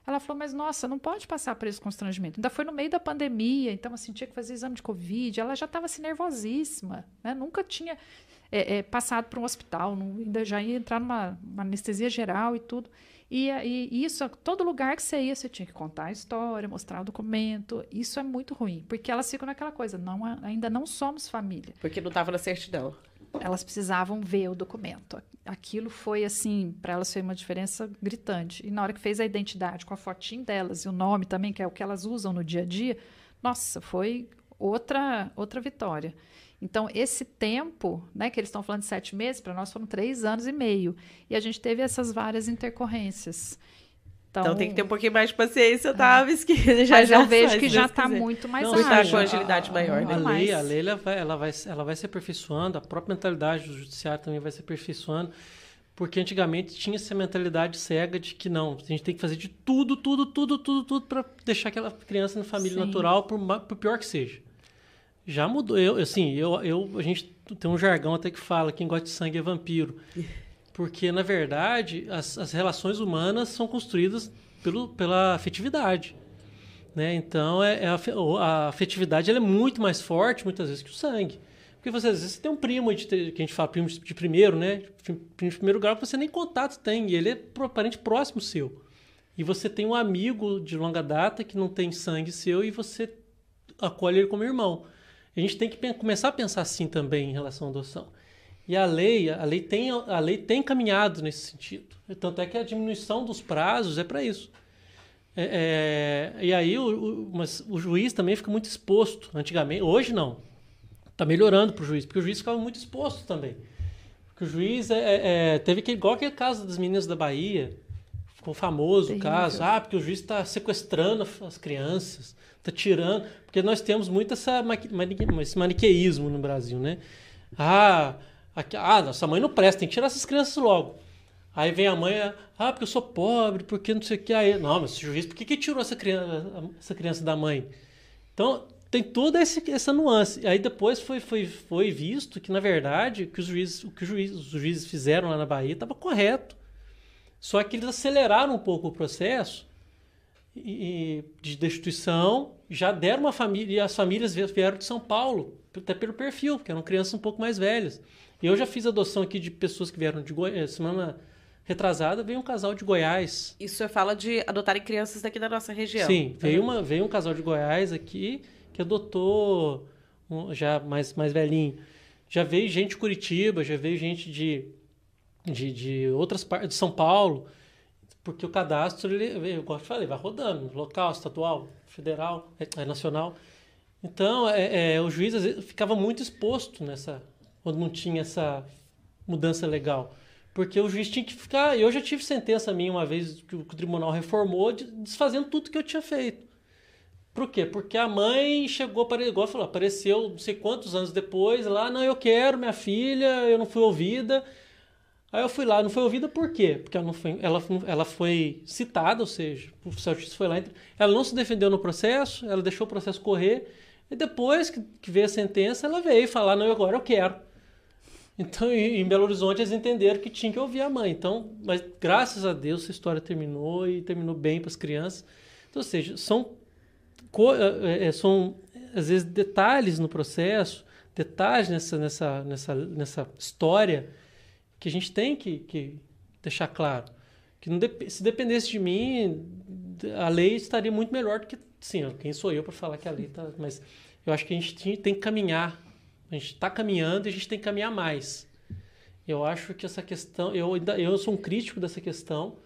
Ela falou, mas nossa, não pode passar por esse constrangimento. Ainda foi no meio da pandemia, então assim, tinha que fazer exame de Covid. Ela já estava assim, nervosíssima, né? Nunca tinha é, é, passado por um hospital, não, ainda já ia entrar numa anestesia geral e tudo. E, e, isso, todo lugar que você ia, você tinha que contar a história, mostrar o documento. Isso é muito ruim, porque elas ficam naquela coisa, não, ainda não somos família. Porque não estava na certidão elas precisavam ver o documento. Aquilo foi assim, para elas foi uma diferença gritante. E na hora que fez a identidade com a fotinha delas e o nome também, que é o que elas usam no dia a dia, nossa, foi outra outra vitória. Então, esse tempo, né, que eles estão falando de sete meses, para nós foram três anos e meio. E a gente teve essas várias intercorrências. Então, então, tem que ter um então, pouquinho mais de paciência, Tavis, tá? que já, já vejo que já está muito mais Não, tá ágil. Está com agilidade maior. Né? A lei, a lei ela vai, ela, vai, ela vai se aperfeiçoando, a própria mentalidade do judiciário também vai se aperfeiçoando, porque antigamente tinha essa mentalidade cega de que não, a gente tem que fazer de tudo, tudo, tudo, tudo, tudo para deixar aquela criança na família Sim. natural, por, por pior que seja. Já mudou. Eu, assim, eu, eu, a gente tem um jargão até que fala, quem gosta de sangue é vampiro. Porque, na verdade, as, as relações humanas são construídas pelo, pela afetividade. Né? Então, é, é a, a, afetividade é muito mais forte, muitas vezes, que o sangue. Porque você, às vezes, você tem um primo, de, que a gente fala primo de primeiro, né? Primo de primeiro grau, que você nem contato tem, e ele é parente próximo seu. E você tem um amigo de longa data que não tem sangue seu e você acolhe ele como irmão. A gente tem que começar a pensar assim também em relação à adoção. E a lei, a lei tem, a lei tem caminhado nesse sentido. Tanto é que a diminuição dos prazos é para isso. É, é, e aí o, o, mas o juiz também fica muito exposto. Antigamente, hoje não. Está melhorando para o juiz, porque o juiz ficava muito exposto também. Porque o juiz é, é, é, teve que, igual aquele caso das meninas da Bahia, ficou famoso o caso. Ah, porque o juiz está sequestrando as crianças, está tirando. Porque nós temos muito essa, esse maniqueísmo no Brasil, né? Ah, ah, nossa mãe não presta, tem que tirar essas crianças logo. Aí vem a mãe, ah, porque eu sou pobre, porque não sei o que. Aí, não, mas esse juiz, por que, que tirou essa criança, essa criança da mãe? Então, tem toda essa nuance. Aí depois foi, foi, foi visto que, na verdade, que os juízes, o que os juízes, os juízes fizeram lá na Bahia estava correto. Só que eles aceleraram um pouco o processo e, de destituição, já deram uma família, e as famílias vieram de São Paulo, até pelo perfil, porque eram crianças um pouco mais velhas. Eu já fiz adoção aqui de pessoas que vieram de Goiás. Eh, semana retrasada veio um casal de Goiás. Isso é fala de adotarem crianças daqui da nossa região. Sim, veio, uhum. uma, veio um casal de Goiás aqui que adotou um, já mais, mais velhinho. Já veio gente de Curitiba, já veio gente de, de, de outras partes, de São Paulo, porque o cadastro, ele, eu gosto de falar, vai rodando, local, estadual, federal, eh, nacional. Então, é, é, o juiz vezes, ficava muito exposto nessa, quando não tinha essa mudança legal. Porque o juiz tinha que ficar. Eu já tive sentença minha uma vez que o tribunal reformou, desfazendo tudo que eu tinha feito. Por quê? Porque a mãe chegou para igual falou, apareceu não sei quantos anos depois lá, não, eu quero minha filha, eu não fui ouvida. Aí eu fui lá, não foi ouvida por quê? Porque ela, não foi, ela, ela foi citada, ou seja, o oficial justiça foi lá. Ela não se defendeu no processo, ela deixou o processo correr. E depois que, que veio a sentença, ela veio falar, não, agora eu quero. Então, em Belo Horizonte, eles entenderam que tinha que ouvir a mãe. Então, mas graças a Deus, essa história terminou e terminou bem para as crianças. Então, ou seja, são, eh, eh, eh, são às vezes detalhes no processo, detalhes nessa, nessa, nessa, nessa história que a gente tem que, que deixar claro. Que não, se dependesse de mim, a lei estaria muito melhor do que. Sim, quem sou eu para falar que a lei está. Mas eu acho que a gente tem que caminhar a gente está caminhando e a gente tem que caminhar mais. Eu acho que essa questão, eu ainda, eu sou um crítico dessa questão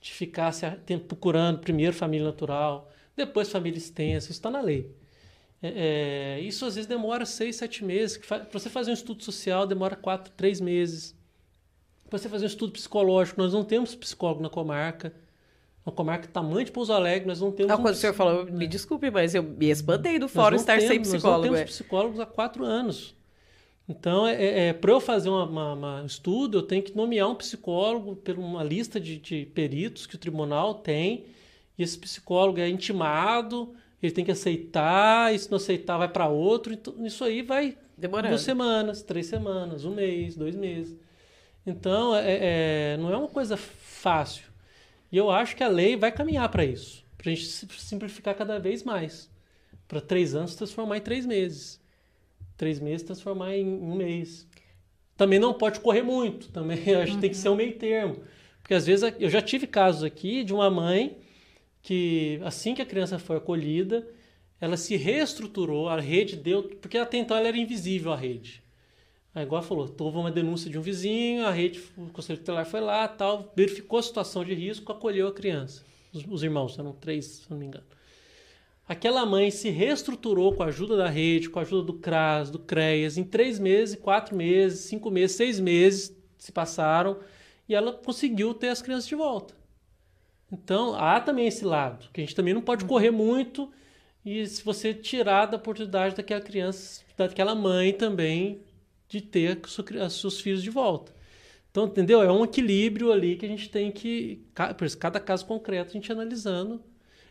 de ficar se, procurando primeiro família natural, depois família extensa, isso está na lei. É, é, isso às vezes demora seis, sete meses. Para você fazer um estudo social demora quatro, três meses. Para você fazer um estudo psicológico, nós não temos psicólogo na comarca uma comarca tamanho tá de Pouso Alegre, nós não temos... Ah, um quando o senhor falou, me desculpe, mas eu me espantei do fórum estar temos, sem psicólogo. Nós não temos é. psicólogos há quatro anos. Então, é, é, é para eu fazer um estudo, eu tenho que nomear um psicólogo por uma lista de, de, peritos que o tribunal tem, e esse psicólogo é intimado, ele tem que aceitar, e se não aceitar, vai para outro. Então, isso aí vai Demorando. duas semanas, três semanas, um mês, dois meses. Então, é, é, não é uma coisa fácil. E eu acho que a lei vai caminhar para isso, para a gente simplificar cada vez mais. Para três anos transformar em três meses. Três meses transformar em um mês. Também não pode correr muito, também acho que tem que ser um meio termo. Porque às vezes eu já tive casos aqui de uma mãe que assim que a criança foi acolhida, ela se reestruturou, a rede deu, porque até então ela era invisível a rede. Aí, igual falou, houve então uma denúncia de um vizinho, a rede, o conselho tutelar foi lá, tal, verificou a situação de risco, acolheu a criança. Os, os irmãos, eram três, se não me engano. Aquela mãe se reestruturou com a ajuda da rede, com a ajuda do CRAS, do CREAS, em três meses, quatro meses, cinco meses, seis meses se passaram e ela conseguiu ter as crianças de volta. Então, há também esse lado, que a gente também não pode correr muito e se você tirar da oportunidade daquela criança, daquela mãe também de ter seus filhos de volta. Então, entendeu? É um equilíbrio ali que a gente tem que. Por isso, cada caso concreto a gente analisando.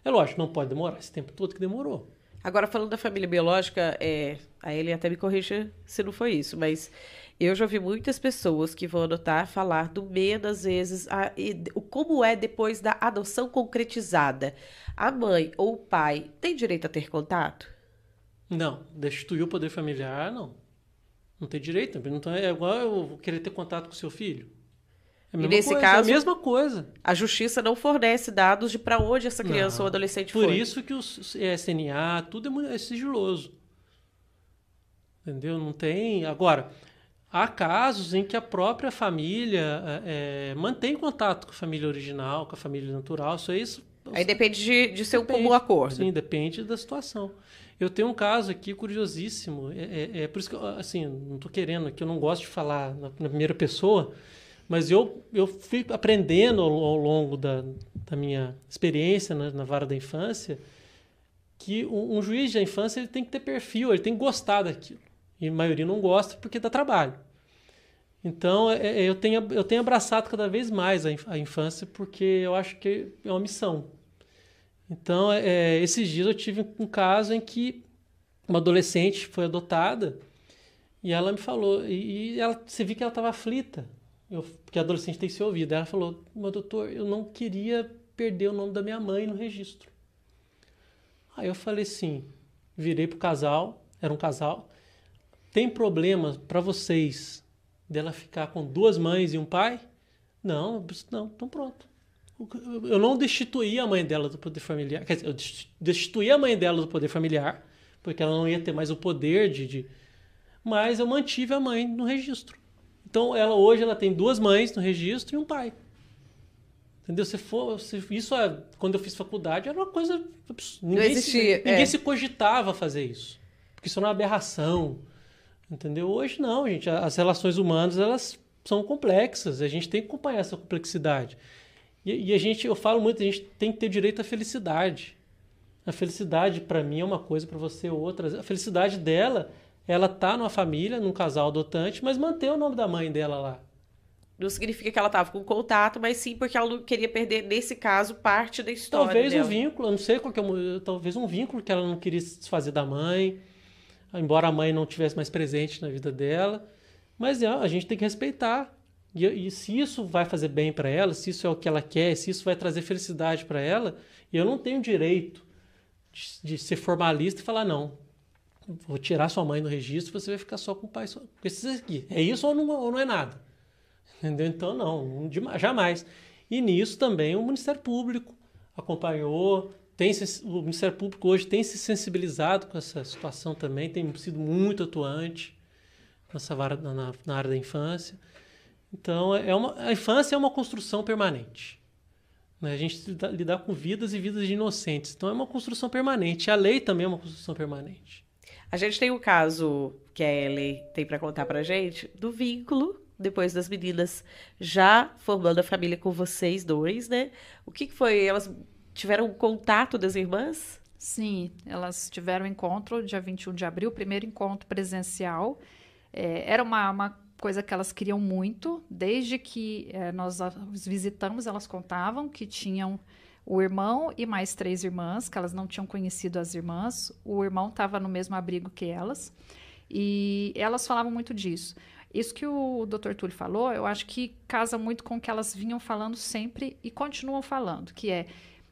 É lógico, não pode demorar esse tempo todo que demorou. Agora, falando da família biológica, é, a ele até me corrija se não foi isso, mas eu já vi muitas pessoas que vão adotar falar do medo, às vezes, a, e, como é depois da adoção concretizada. A mãe ou o pai tem direito a ter contato? Não. Destituir o poder familiar, não. Não tem direito. Então é igual eu querer ter contato com seu filho. É e nesse coisa, caso, é a mesma coisa. A justiça não fornece dados de para onde essa criança não, ou adolescente por foi. Por isso que o SNA, é, tudo é, é sigiloso. Entendeu? Não tem. Agora, há casos em que a própria família é, é mantém contato com a família original, com a família natural. Isso é isso. Aí depende de, de seu depende, comum acordo. Sim, depende da situação. Eu tenho um caso aqui curiosíssimo. É, é, é por isso que, eu, assim, não estou querendo que eu não gosto de falar na, na, primeira pessoa, mas eu, eu fui aprendendo ao, ao longo da, da minha experiência na, na vara da infância que um, um, juiz da infância ele tem que ter perfil, ele tem que gostar daquilo. E a maioria não gosta porque dá trabalho. Então, é, é eu, tenho, eu tenho abraçado cada vez mais a, a infância porque eu acho que é uma missão então, é, é, esses dias eu tive um caso em que uma adolescente foi adotada e ela me falou, e, e ela, você viu que ela estava aflita, eu, porque adolescente tem que ser ouvida. Ela falou: Mas doutor, eu não queria perder o nome da minha mãe no registro. Aí eu falei assim: virei pro casal, era um casal, tem problema para vocês dela ficar com duas mães e um pai? Não, não, então pronto. Eu não destituí a mãe dela do poder familiar. Quer dizer, eu destituí a mãe dela do poder familiar, porque ela não ia ter mais o poder de. de... Mas eu mantive a mãe no registro. Então, ela hoje ela tem duas mães no registro e um pai. Entendeu? Se for, se isso é, quando eu fiz faculdade era uma coisa ninguém, existia, se, ninguém é. se cogitava fazer isso, porque isso era é uma aberração. Entendeu? Hoje não, gente, as relações humanas elas são complexas, a gente tem que acompanhar essa complexidade. E, e a gente, eu falo muito, a gente tem que ter direito à felicidade. A felicidade para mim é uma coisa, para você é outra. A felicidade dela, ela tá numa família, num casal adotante, mas manter o nome da mãe dela lá. Não significa que ela estava com contato, mas sim porque ela não queria perder, nesse caso, parte da história. Talvez dela. um vínculo, eu não sei qual que é, talvez um vínculo que ela não queria se desfazer da mãe, embora a mãe não tivesse mais presente na vida dela. Mas é, a gente tem que respeitar. E, e se isso vai fazer bem para ela, se isso é o que ela quer, se isso vai trazer felicidade para ela, eu não tenho direito de, de, ser formalista e falar não. Vou tirar sua mãe do registro, você vai ficar só com o pai, só com esses aqui. É isso ou não, ou não é nada? Entendeu? Então não, jamais. E nisso também o Ministério Público acompanhou, tem o Ministério Público hoje tem se sensibilizado com essa situação também, tem sido muito atuante nessa na, na área da infância. Então, é, é uma, a infância é uma construção permanente. Né? A gente lidar com vidas e vidas de inocentes. Então, é uma construção permanente. A lei também é uma construção permanente. A gente tem o caso que a Ellen tem para contar para gente do vínculo depois das meninas já formando a família com vocês dois, né? O que, que foi? Elas tiveram contato das irmãs? Sim, elas tiveram encontro dia 21 de abril, primeiro encontro presencial. É, era uma, uma coisa que elas queriam muito. Desde que é, nós as visitamos, elas contavam que tinham o irmão e mais três irmãs, que elas não tinham conhecido as irmãs. O irmão estava no mesmo abrigo que elas. E elas falavam muito disso. Isso que o Dr. Túlio falou, eu acho que casa muito com o que elas vinham falando sempre e continuam falando, que é,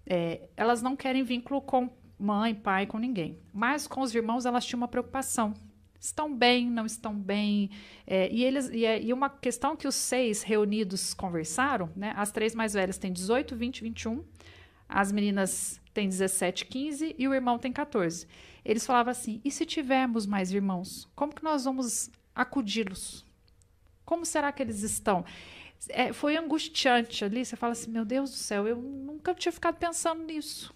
é elas não querem vínculo com mãe, pai, com ninguém. Mas com os irmãos elas tinham uma preocupação, estão bem, não estão bem. É, e, eles, e, é, e, uma questão que os seis reunidos conversaram, né? As três mais velhas têm 18, 20, 21. As meninas têm 17, 15 e o irmão tem 14. Eles falavam assim: e se tivermos mais irmãos, como que nós vamos acudi-los? Como será que eles estão? É, foi angustiante ali. Você fala assim: meu Deus do céu, eu nunca tinha ficado pensando nisso.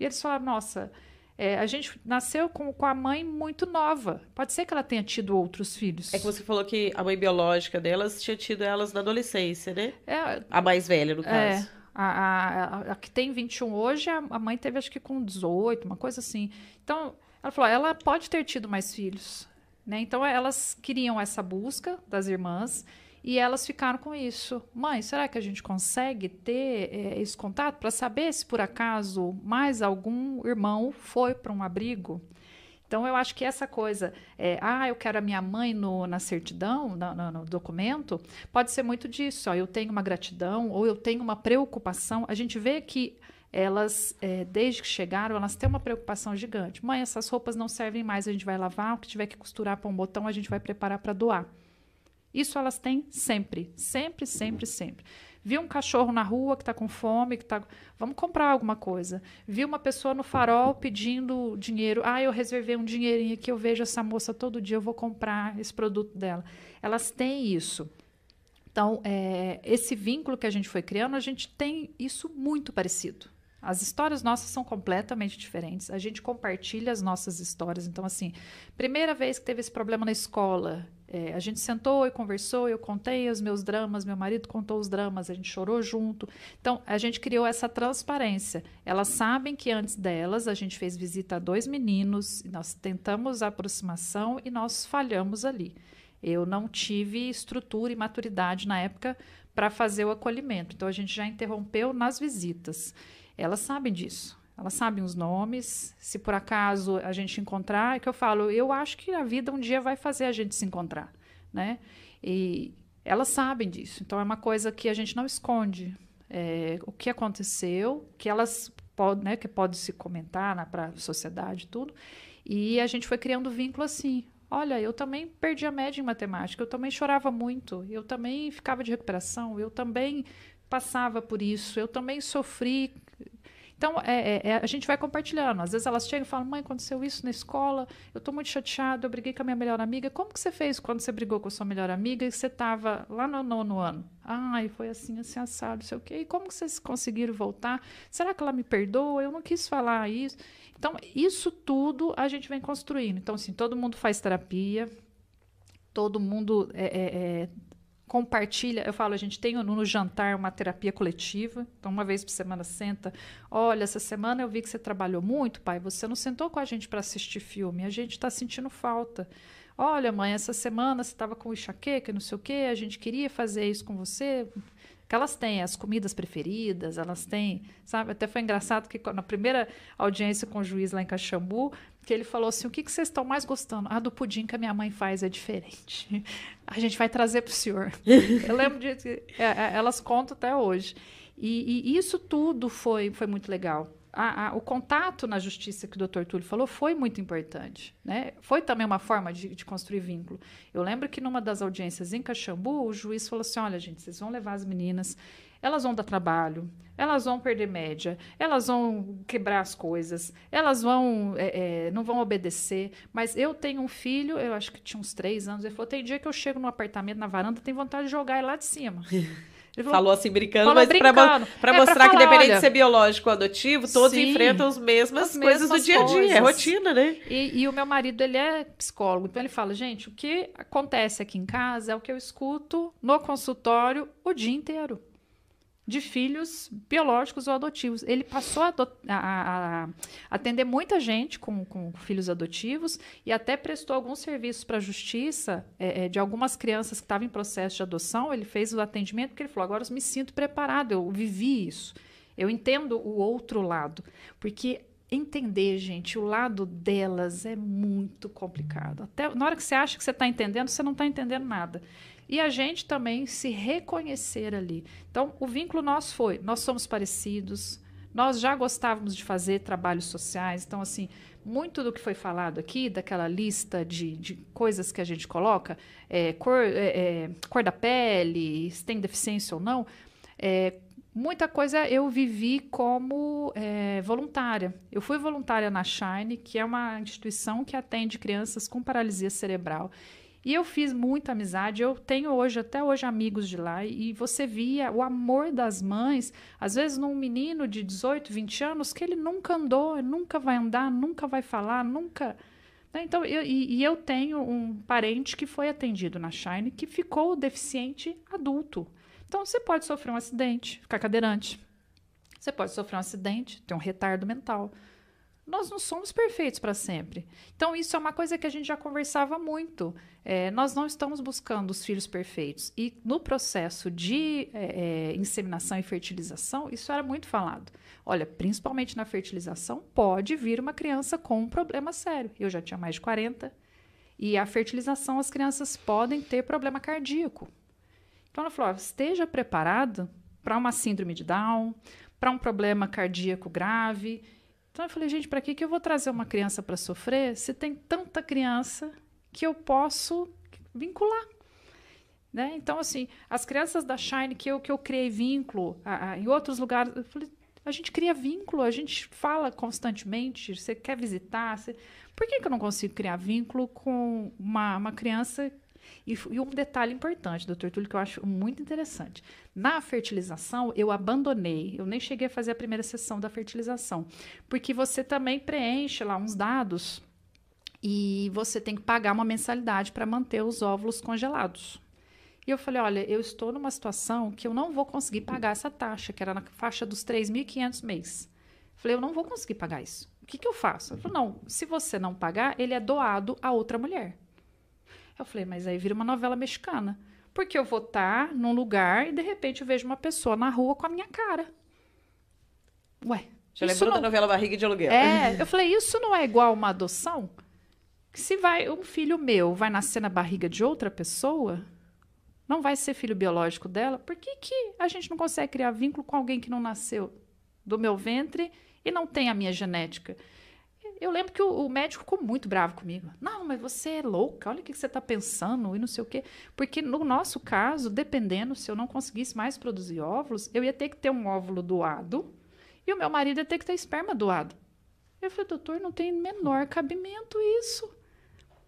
E eles falaram: nossa, é, a gente nasceu com, com a mãe muito nova. Pode ser que ela tenha tido outros filhos. É que você falou que a mãe biológica delas tinha tido elas na adolescência, né? É, a mais velha, no é, caso. É. A, a, a, a que tem 21 hoje, a, a mãe teve acho que com 18, uma coisa assim. Então, ela falou, ela pode ter tido mais filhos. Né? Então, elas queriam essa busca das irmãs. E elas ficaram com isso. Mãe, será que a gente consegue ter é, esse contato para saber se por acaso mais algum irmão foi para um abrigo? Então, eu acho que essa coisa, é, ah, eu quero a minha mãe no, na certidão, no, no, no, documento, pode ser muito disso. Ó, eu tenho uma gratidão ou eu tenho uma preocupação. A gente vê que elas, é, desde que chegaram, elas têm uma preocupação gigante. Mãe, essas roupas não servem mais, a gente vai lavar, o que tiver que costurar para um botão, a gente vai preparar para doar. Isso elas têm sempre, sempre, sempre, sempre. Viu um cachorro na rua que está com fome, que tá, vamos comprar alguma coisa. Viu uma pessoa no farol pedindo dinheiro. Ah, eu reservei um dinheirinho aqui, eu vejo essa moça todo dia, eu vou comprar esse produto dela. Elas têm isso. Então, é, esse vínculo que a gente foi criando, a gente tem isso muito parecido. As histórias nossas são completamente diferentes. A gente compartilha as nossas histórias. Então, assim, primeira vez que teve esse problema na escola, é, a gente sentou e conversou, eu contei os meus dramas, meu marido contou os dramas, a gente chorou junto. Então, a gente criou essa transparência. Elas sabem que antes delas, a gente fez visita a dois meninos, nós tentamos a aproximação e nós falhamos ali. Eu não tive estrutura e maturidade na época para fazer o acolhimento, então a gente já interrompeu nas visitas. Elas sabem disso. Elas sabem os nomes. Se por acaso a gente encontrar, é que eu falo, eu acho que a vida um dia vai fazer a gente se encontrar, né? E elas sabem disso. Então é uma coisa que a gente não esconde. É, o que aconteceu, que elas podem, né, que pode se comentar né, para a sociedade tudo. E a gente foi criando vínculo assim. Olha, eu também perdi a média em matemática, eu também chorava muito, eu também ficava de recuperação, eu também passava por isso, eu também sofri então, é, é, é, a gente vai compartilhando. Às vezes elas chegam e falam, mãe, aconteceu isso na escola, eu estou muito chateada, eu briguei com a minha melhor amiga. Como que você fez quando você brigou com a sua melhor amiga e você estava lá no nono ano? Ai, foi assim, assim, assado, não sei o quê. E como que vocês conseguiram voltar? Será que ela me perdoa? Eu não quis falar isso. Então, isso tudo a gente vem construindo. Então, assim, todo mundo faz terapia, todo mundo é, é, é, compartilha. Eu falo, a gente tem no jantar uma terapia coletiva. Então, uma vez por semana senta. Olha, essa semana eu vi que você trabalhou muito, pai. Você não sentou com a gente para assistir filme. A gente está sentindo falta. Olha, mãe, essa semana você estava com enxaqueca, não sei o quê. A gente queria fazer isso com você que elas têm as comidas preferidas, elas têm, sabe? Até foi engraçado que na primeira audiência com o juiz lá em Caxambu, que ele falou assim: o que, que vocês estão mais gostando? Ah, do pudim que a minha mãe faz é diferente. A gente vai trazer para o senhor. Eu lembro de. É, é, elas contam até hoje. E, e, isso tudo foi, foi muito legal a, a, o contato na justiça que o doutor Túlio falou foi muito importante. Né? Foi também uma forma de, de, construir vínculo. Eu lembro que numa das audiências em Caxambu, o juiz falou assim: olha, gente, vocês vão levar as meninas, elas vão dar trabalho, elas vão perder média, elas vão quebrar as coisas, elas vão é, é, não vão obedecer. Mas eu tenho um filho, eu acho que tinha uns três anos, ele falou: tem dia que eu chego no apartamento, na varanda, tem vontade de jogar ele lá de cima. Falou, falou, assim, brincando, falou mas brincando. Pra, é, pra é, mostrar pra falar, que dependendo olha, de ser biológico ou adotivo, todos sim, enfrentam as mesmas, as mesmas coisas do dia a dia, é rotina, né? E, e o meu marido, ele é psicólogo, então ele fala, gente, o que acontece aqui em casa é o que eu escuto no consultório o dia inteiro de filhos biológicos ou adotivos. Ele passou a, a, a atender muita gente com, com, filhos adotivos e até prestou alguns serviços para a justiça é, é, de algumas crianças que estavam em processo de adoção. Ele fez o atendimento porque ele falou: agora eu me sinto preparado, eu vivi isso. Eu entendo o outro lado. Porque entender, gente, o lado delas é muito complicado. Até na hora que você acha que você está entendendo, você não está entendendo nada e a gente também se reconhecer ali. Então, o vínculo nosso foi: nós somos parecidos, nós já gostávamos de fazer trabalhos sociais, então, assim, muito do que foi falado aqui, daquela lista de, de coisas que a gente coloca, é, cor, é, é, cor da pele, se tem deficiência ou não, é, muita coisa eu vivi como é, voluntária. Eu fui voluntária na Shine, que é uma instituição que atende crianças com paralisia cerebral. E eu fiz muita amizade, eu tenho hoje, até hoje, amigos de lá, e você via o amor das mães, às vezes num menino de 18, 20 anos, que ele nunca andou, nunca vai andar, nunca vai falar, nunca. Né? Então, eu, e, e, eu tenho um parente que foi atendido na Shine que ficou deficiente adulto. Então, você pode sofrer um acidente, ficar cadeirante. Você pode sofrer um acidente, ter um retardo mental nós não somos perfeitos para sempre. Então, isso é uma coisa que a gente já conversava muito. É, nós não estamos buscando os filhos perfeitos. E no processo de é, é inseminação e fertilização, isso era muito falado. Olha, principalmente na fertilização, pode vir uma criança com um problema sério. Eu já tinha mais de 40. E a fertilização, as crianças podem ter problema cardíaco. Então, ela falou: esteja preparado para uma síndrome de Down, para um problema cardíaco grave. Então eu falei, gente, para que, que eu vou trazer uma criança para sofrer se tem tanta criança que eu posso vincular? Né? Então, assim, as crianças da Shine que eu, que eu criei vínculo a, a, em outros lugares, eu falei, a gente cria vínculo, a gente fala constantemente, você quer visitar. Você... Por que, que eu não consigo criar vínculo com uma, uma criança e, e um detalhe importante, doutor Túlio, que eu acho muito interessante. Na fertilização, eu abandonei, eu nem cheguei a fazer a primeira sessão da fertilização, porque você também preenche lá uns dados e você tem que pagar uma mensalidade para manter os óvulos congelados. E eu falei, olha, eu estou numa situação que eu não vou conseguir pagar essa taxa, que era na faixa dos 3.500 mês. Falei, eu não vou conseguir pagar isso. O que, que eu faço? Eu falei, não, se você não pagar, ele é doado a outra mulher. Eu falei, mas aí vira uma novela mexicana. Porque eu vou estar tá num lugar e de repente eu vejo uma pessoa na rua com a minha cara. Ué. Já lembrou não... da novela Barriga de Aluguel? É, eu falei, isso não é igual uma adoção? Se vai um filho meu vai nascer na barriga de outra pessoa, não vai ser filho biológico dela, por que, que a gente não consegue criar vínculo com alguém que não nasceu do meu ventre e não tem a minha genética? Eu lembro que o, o, médico ficou muito bravo comigo. Não, mas você é louca, olha o que você está pensando e não sei o quê. Porque no nosso caso, dependendo, se eu não conseguisse mais produzir óvulos, eu ia ter que ter um óvulo doado e o meu marido ia ter que ter esperma doado. Eu falei, doutor, não tem menor cabimento isso.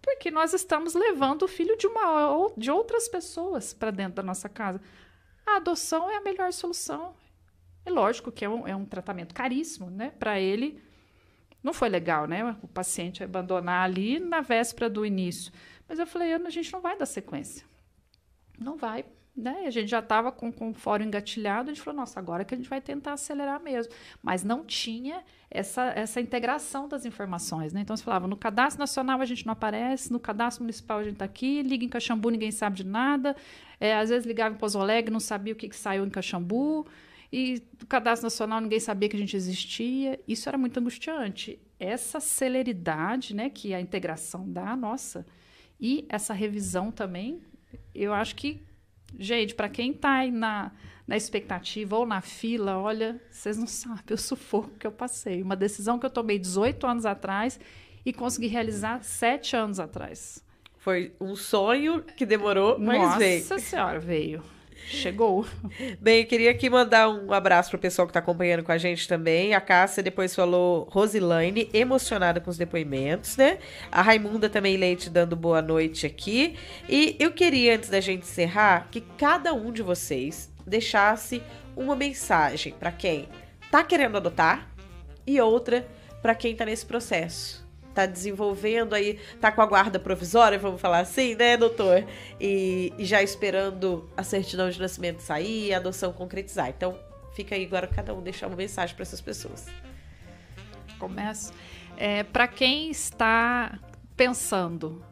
Porque nós estamos levando o filho de, uma, de outras pessoas para dentro da nossa casa. A adoção é a melhor solução. É lógico que é um, é um tratamento caríssimo, né? Para ele não foi legal, né? O paciente abandonar ali na véspera do início. Mas eu falei, a gente não vai dar sequência. Não vai. Né? A gente já estava com, com o fórum engatilhado, a gente falou, nossa, agora que a gente vai tentar acelerar mesmo. Mas não tinha essa, essa integração das informações. Né? Então, você falava, no cadastro nacional a gente não aparece, no cadastro municipal a gente está aqui, liga em Caxambu, ninguém sabe de nada. É, às vezes ligava em Pozoleg, não sabia o que, que saiu em Caxambu. E do cadastro nacional ninguém sabia que a gente existia. Isso era muito angustiante. Essa celeridade, né, que a integração dá, nossa. E essa revisão também, eu acho que, gente, para quem está aí na, na expectativa ou na fila, olha, vocês não sabem o sufoco que eu passei. Uma decisão que eu tomei 18 anos atrás e consegui realizar 7 anos atrás. Foi um sonho que demorou, mas Nossa veio. Nossa senhora, veio. Chegou. Bem, eu queria aqui mandar um abraço pro pessoal que está acompanhando com a gente também. A Cássia depois falou Rosilane emocionada com os depoimentos, né? A Raimunda também Leite dando boa noite aqui. E eu queria, antes da gente encerrar, que cada um de vocês deixasse uma mensagem para quem está querendo adotar e outra para quem está nesse processo tá desenvolvendo aí, tá com a guarda provisória, vamos falar assim, né, doutor? E, e já esperando a certidão de nascimento sair, a adoção concretizar. Então, fica aí agora cada um deixar uma mensagem para essas pessoas. Começo. É, para quem está pensando,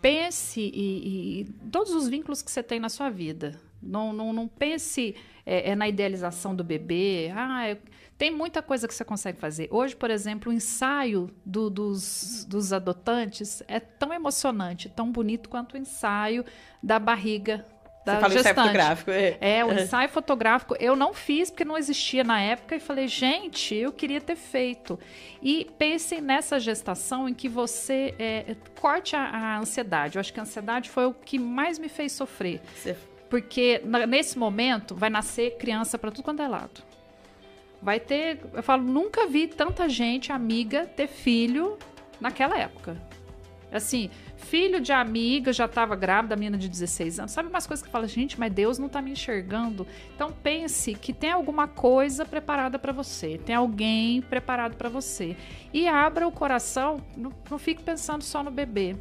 pense e, e, todos os vínculos que você tem na sua vida. Não, não, não pense é, é na idealização do bebê. Ah, eu tem muita coisa que você consegue fazer. Hoje, por exemplo, o ensaio do, dos, dos adotantes é tão emocionante, tão bonito quanto o ensaio da barriga da Você fala gestante. ensaio fotográfico. É. é o ensaio fotográfico eu não fiz porque não existia na época e falei, gente, eu queria ter feito. E pensem nessa gestação em que você é, corte a, a, ansiedade. Eu acho que a ansiedade foi o que mais me fez sofrer. Você... Porque nesse momento vai nascer criança para tudo quanto é lado. Vai ter. Eu falo, nunca vi tanta gente amiga ter filho naquela época. Assim, filho de amiga, já estava grávida, menina de 16 anos. Sabe umas coisas que fala, gente, mas Deus não está me enxergando? Então pense que tem alguma coisa preparada para você, tem alguém preparado para você. E abra o coração, não, não fique pensando só no bebê.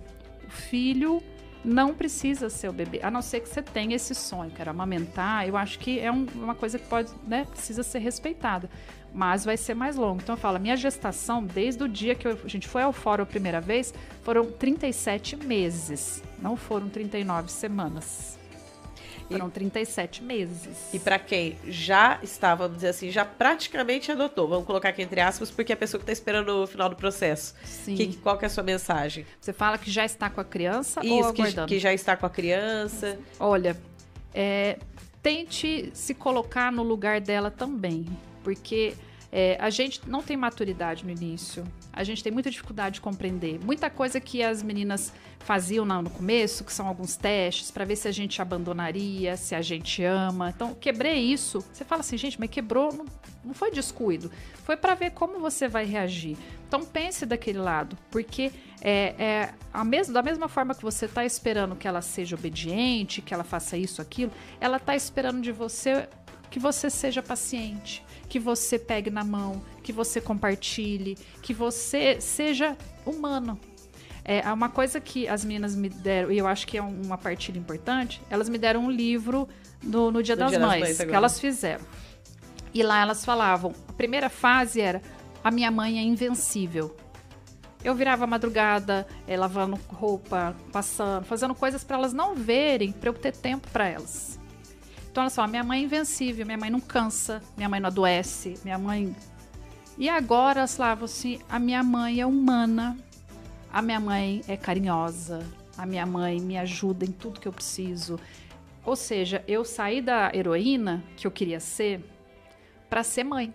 O filho não precisa ser o bebê, a não ser que você tenha esse sonho, era amamentar. Eu acho que é um, uma coisa que pode, né, precisa ser respeitada, mas vai ser mais longo. Então eu falo, minha gestação, desde o dia que eu, a gente foi ao fórum a primeira vez, foram 37 meses, não foram 39 semanas. Foram e, 37 meses. E para quem já está, vamos dizer assim, já praticamente adotou, vamos colocar aqui entre aspas, porque é a pessoa que está esperando o final do processo. Sim. Que, qual que é a sua mensagem? Você fala que já está com a criança Isso, ou aguardando? Que, que já está com a criança. Olha, é, tente se colocar no lugar dela também, porque é, a gente não tem maturidade no início. A gente tem muita dificuldade de compreender. Muita coisa que as meninas faziam no começo, que são alguns testes, para ver se a gente abandonaria, se a gente ama. Então, quebrei isso. Você fala assim, gente, mas quebrou, não, não foi descuido. Foi para ver como você vai reagir. Então, pense daquele lado, porque é, é a mes da mesma forma que você está esperando que ela seja obediente, que ela faça isso, aquilo, ela está esperando de você que você seja paciente que você pegue na mão, que você compartilhe, que você seja humano. É, é uma coisa que as meninas me deram, e eu acho que é uma partilha importante, elas me deram um livro no, no Dia, das, Dia mães, das Mães, que elas fizeram. E lá elas falavam, a primeira fase era, a minha mãe é invencível. Eu virava a madrugada, eh, lavando roupa, passando, fazendo coisas para elas não verem, para eu ter tempo para elas. Então, olha só, minha mãe é invencível, minha mãe não cansa, minha mãe não adoece, minha mãe. E agora, Slavo, assim, a minha mãe é humana, a minha mãe é carinhosa, a minha mãe me ajuda em tudo que eu preciso. Ou seja, eu saí da heroína que eu queria ser para ser mãe,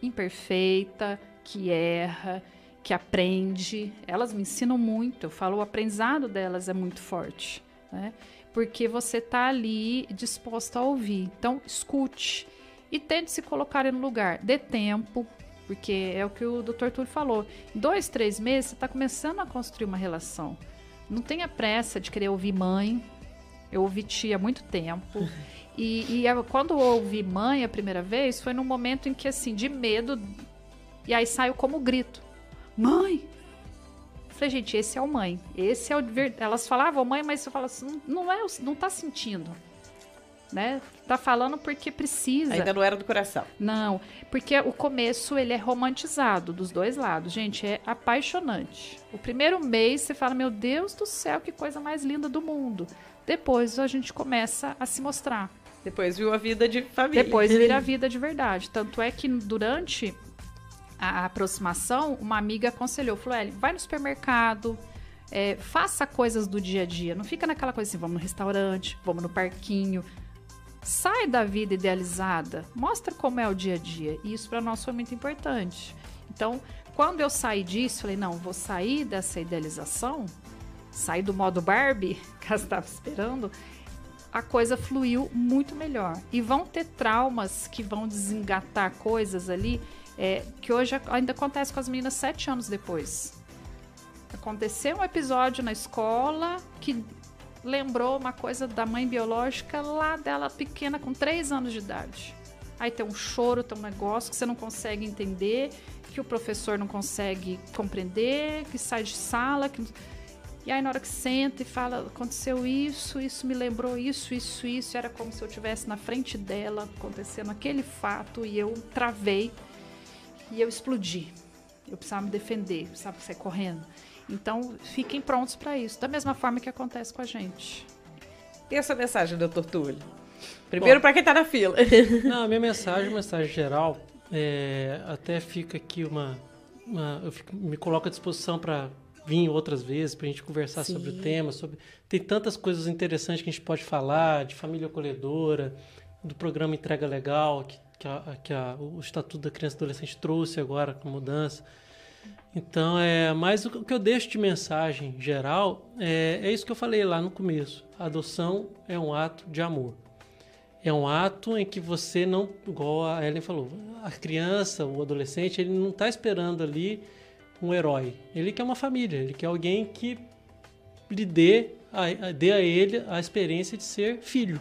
imperfeita, que erra, que aprende. Elas me ensinam muito. Eu falo, o aprendizado delas é muito forte. Né? porque você tá ali disposto a ouvir. Então, escute e tente se colocar no lugar. Dê tempo, porque é o que o Dr. Túlio falou. Em dois, três meses, você está começando a construir uma relação. Não tenha pressa de querer ouvir mãe. Eu ouvi tia há muito tempo. E, e eu, quando eu ouvi mãe a primeira vez, foi num momento em que, assim, de medo. E aí saiu como grito: Mãe! Falei, gente, esse é o mãe. Esse é o. Elas falavam mãe, mas eu falo assim, não, é, não tá sentindo. Né? Tá falando porque precisa. Ainda não era do coração. Não, porque o começo ele é romantizado dos dois lados. Gente, é apaixonante. O primeiro mês você fala, meu Deus do céu, que coisa mais linda do mundo. Depois a gente começa a se mostrar. Depois viu a vida de família. Depois vira a vida de verdade. Tanto é que durante a aproximação, uma amiga aconselhou, falou, Ellen, vai no supermercado, é, faça coisas do dia a dia, não fica naquela coisa assim, vamos no restaurante, vamos no parquinho, sai da vida idealizada, mostra como é o dia a dia, e isso para nós foi muito importante. Então, quando eu saí disso, falei, não, vou sair dessa idealização, sair do modo Barbie, que ela estava esperando, a coisa fluiu muito melhor. E vão ter traumas que vão desengatar coisas ali é, que hoje ainda acontece com as meninas sete anos depois. Aconteceu um episódio na escola que lembrou uma coisa da mãe biológica lá dela pequena, com três anos de idade. Aí tem um choro, tem um negócio que você não consegue entender, que o professor não consegue compreender, que sai de sala. Que... E aí, na hora que senta e fala: aconteceu isso, isso me lembrou isso, isso, isso, era como se eu estivesse na frente dela, acontecendo aquele fato e eu travei e eu explodi. Eu precisava me defender, precisava sair correndo. Então, fiquem prontos para isso, da mesma forma que acontece com a gente. E essa mensagem, doutor Túlio? Primeiro, para quem está na fila. Não, a minha mensagem, uma mensagem geral, é, até fica aqui uma. uma eu fico, me coloco à disposição para vir outras vezes, para a gente conversar Sim. sobre o tema. sobre Tem tantas coisas interessantes que a gente pode falar, de família acolhedora, do programa Entrega Legal, que que, a, que a, o Estatuto da Criança e Adolescente trouxe agora com mudança. Então, é, mas o que eu deixo de mensagem geral é, é isso que eu falei lá no começo. A adoção é um ato de amor. É um ato em que você não, igual a Ellen falou, a criança, o adolescente, ele não está esperando ali um herói. Ele quer uma família, ele quer alguém que lhe dê a, dê a ele a experiência de ser filho.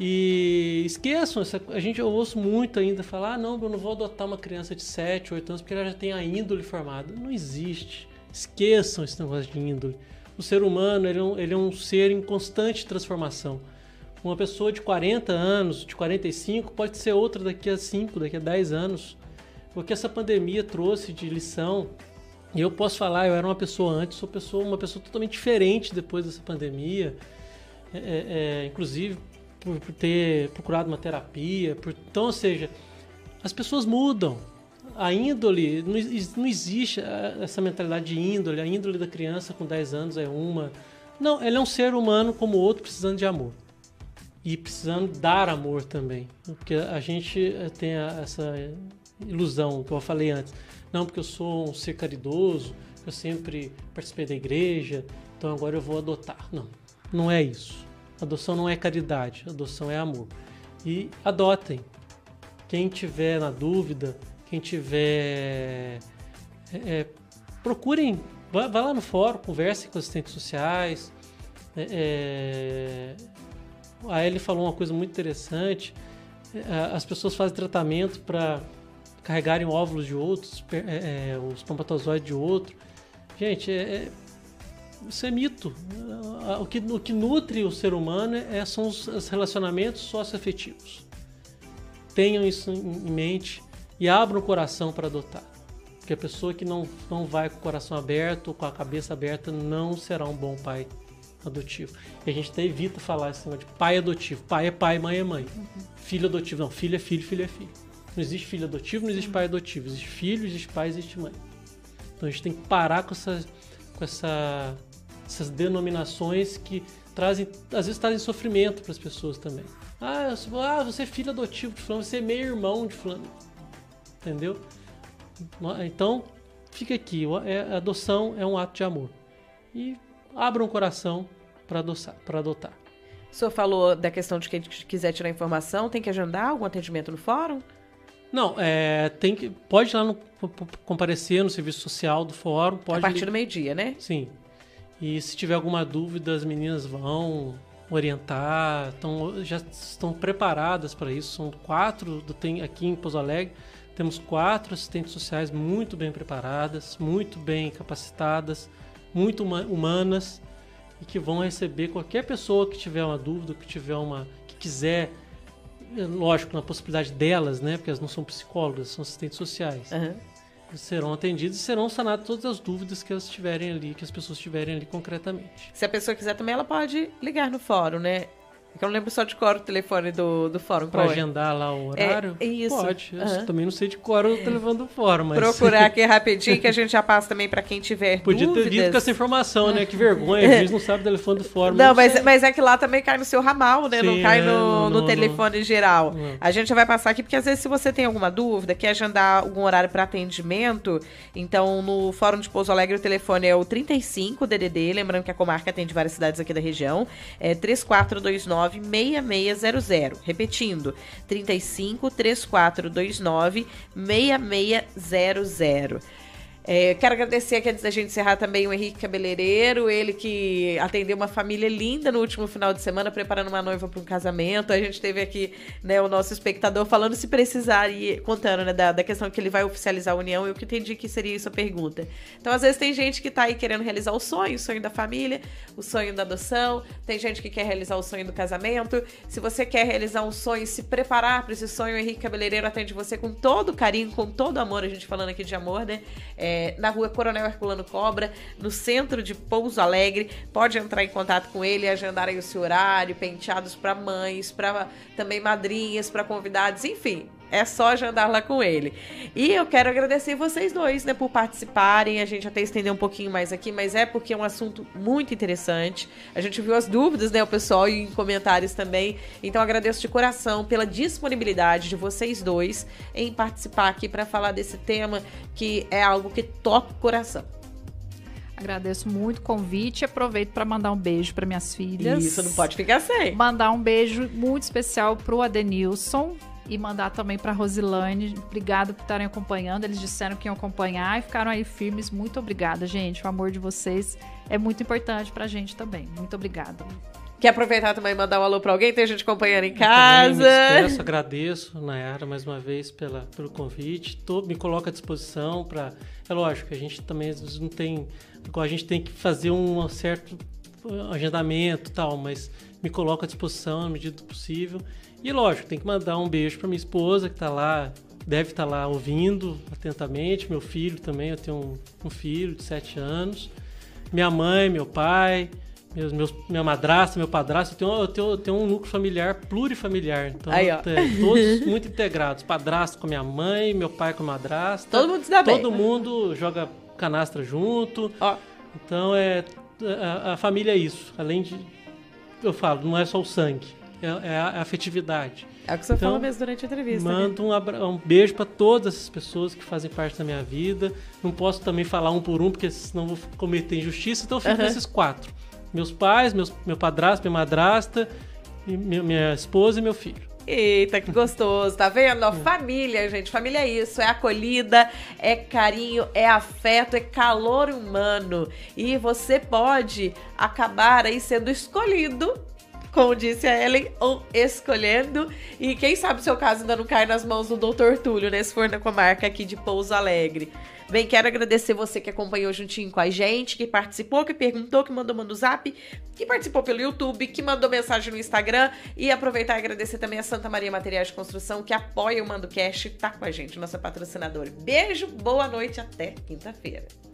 E esqueçam, a gente eu ouço muito ainda falar: ah, não, eu não vou adotar uma criança de 7, 8 anos porque ela já tem a índole formada. Não existe. Esqueçam esse negócio de índole. O ser humano ele é, um, ele é um ser em constante transformação. Uma pessoa de 40 anos, de 45, pode ser outra daqui a 5, daqui a 10 anos. O que essa pandemia trouxe de lição, e eu posso falar, eu era uma pessoa antes, sou pessoa, uma pessoa totalmente diferente depois dessa pandemia. É, é, é inclusive, por, por ter procurado uma terapia, por, então, ou seja, as pessoas mudam. A índole, não, não existe ah, essa mentalidade de índole, a índole da criança com 10 anos é uma. Não, ele é um ser humano como outro precisando de amor e precisando dar amor também. Porque a gente eh, tem essa ilusão que eu falei antes. Não, porque eu sou um ser caridoso, eu sempre participei da igreja, então agora eu vou adotar. Não, não é isso. Adoção não é caridade, adoção é amor. E adotem. Quem tiver na dúvida, quem tiver. É, é procurem, vá, vá, lá no fórum, conversem com assistentes sociais. É, é, a Ellie falou uma coisa muito interessante. É, as pessoas fazem tratamento para carregarem óvulos de outros, é, os espermatozoides de outro. Gente, é, isso é mito. Ah, o que, o que nutre o ser humano é, é são os, os relacionamentos socioafetivos. Tenham isso em mente e abram o coração para adotar. Porque a pessoa que não, não vai com o coração aberto, com a cabeça aberta, não será um bom pai adotivo. E a gente até evita falar esse negócio de pai adotivo. Pai é pai, mãe é mãe. Uhum. Filho adotivo, não. Filho é filho, filho é filho. Não existe filho adotivo, não existe pai adotivo. Existe filho, existe pai, existe mãe. Então a gente tem que parar com essa, com essa essas denominações que trazem, às vezes trazem sofrimento para as pessoas também. Ah, sou, ah, você é filho adotivo de fulano, você é meio irmão de fulano. Entendeu? Então, fica aqui, é, a adoção é um ato de amor. E abra um coração para para adotar. O senhor falou da questão de quem quiser tirar informação, tem que agendar algum atendimento no fórum? Não, é, tem que, pode ir lá no, comparecer no serviço social do fórum. Pode a partir do meio-dia, né? Sim. E se tiver alguma dúvida, as meninas vão orientar, tão, já estão preparadas para isso. São quatro, tem, aqui em Pouso Alegre, temos quatro assistentes sociais muito bem preparadas, muito bem capacitadas, muito humanas e que vão receber qualquer pessoa que tiver uma dúvida, que tiver uma que quiser lógico, na possibilidade delas, né? Porque elas não são psicólogas, são assistentes sociais. Uhum serão atendidos e serão sanadas todas as dúvidas que elas tiverem ali, que as pessoas tiverem ali concretamente. Se a pessoa quiser também, ela pode ligar no fórum, né? É eu não lembro só de cor o telefone do, do fórum. Para é? agendar é? lá o é, horário? É, isso. Pode. Uhum. também não sei de cor o telefone do fórum. Mas... Procurar aqui rapidinho, que a gente já passa também para quem tiver Podia dúvidas. ter dito com essa informação, né? Que vergonha. Às vezes não sabe o telefone do fórum. Não, não mas, mas é que lá também cai no seu ramal, né? Sim, não cai no, não, no não, telefone geral. A gente já vai passar aqui, porque às vezes se você tem alguma dúvida, quer agendar algum horário para atendimento, então no fórum de Pouso Alegre o telefone é o 35 DDD, lembrando que a comarca atende várias cidades aqui da região, é 3429 3529 6600. Repetindo, 35 3429 6600. É, quero agradecer aqui antes da gente encerrar também o Henrique Cabeleireiro, ele que atendeu uma família linda no último final de semana, preparando uma noiva para um casamento. A gente teve aqui né, o nosso espectador falando se precisar e contando né, da, da, questão que ele vai oficializar a união. Eu que entendi que seria isso a pergunta. Então, às vezes, tem gente que está aí querendo realizar o sonho, o sonho da família, o sonho da adoção, tem gente que quer realizar o sonho do casamento. Se você quer realizar um sonho se preparar para esse sonho, o Henrique Cabeleireiro atende você com todo carinho, com todo amor. A gente falando aqui de amor, né? É, é, na rua Coronel Herculano Cobra, no centro de Pouso Alegre. Pode entrar em contato com ele, agendar aí o seu horário, penteados para mães, para também madrinhas, para convidados, enfim. É só agendar lá com ele. E eu quero agradecer vocês dois, né, por participarem. A gente até estendeu um pouquinho mais aqui, mas é porque é um assunto muito interessante. A gente viu as dúvidas, né, o pessoal e em comentários também. Então agradeço de coração pela disponibilidade de vocês dois em participar aqui para falar desse tema que é algo que toca o coração. Agradeço muito o convite. Aproveito para mandar um beijo para minhas filhas. Isso, não pode ficar sem. Mandar um beijo muito especial para o Adenilson, e mandar também para Rosilane. Obrigado por estarem acompanhando. Eles disseram que iam acompanhar e ficaram aí firmes. Muito obrigada, gente. O amor de vocês é muito importante para a gente também. Muito obrigada. Quer aproveitar também e mandar um alô para alguém? Tem gente acompanhando em casa. Eu me agradeço, Nayara, mais uma vez pela, pelo convite. Tô, me coloco à disposição para. É lógico, que a gente também às vezes não tem. A gente tem que fazer um certo agendamento tal, mas me coloco à disposição na medida do possível. E lógico, tem que mandar um beijo para minha esposa que está lá, deve estar tá lá ouvindo atentamente, meu filho também, eu tenho um, um filho de 7 anos, minha mãe, meu pai, meus, meus, minha madrasta, meu padrasto, eu tenho, eu, tenho, eu tenho um núcleo familiar plurifamiliar. Então, Aí, é, todos muito integrados. Padrasto com minha mãe, meu pai com a madrasta. Todo mundo se dá todo bem. Todo né? mundo joga canastra junto. Ó. Então, é, a, a família é isso. Além de. Eu falo, não é só o sangue é, é, é, a afetividade. É o que você então, falou mesmo durante a entrevista. Né? Mando um, abra... um, beijo para todas essas pessoas que fazem parte da minha vida. Não posso também falar um por um, porque senão vou cometer injustiça. Então eu fico uhum. esses quatro: meus pais, meus, meu padrasto, minha madrasta, minha, esposa e meu filho. Eita, que gostoso, tá vendo? É. família, gente. Família é isso: é acolhida, é carinho, é afeto, é calor humano. E você pode acabar aí sendo escolhido como disse a Ellen, ou escolhendo. E quem sabe seu caso ainda não cai nas mãos do Dr. Túlio, né? Se for na comarca aqui de Pouso Alegre. Bem, quero agradecer você que acompanhou juntinho com a gente, que participou, que perguntou, que mandou manda zap, que participou pelo YouTube, que mandou mensagem no Instagram. E aproveitar e agradecer também a Santa Maria Materiais de Construção, que apoia o MandoCast e tá com a gente, nossa patrocinadora. Beijo, boa noite, até quinta-feira.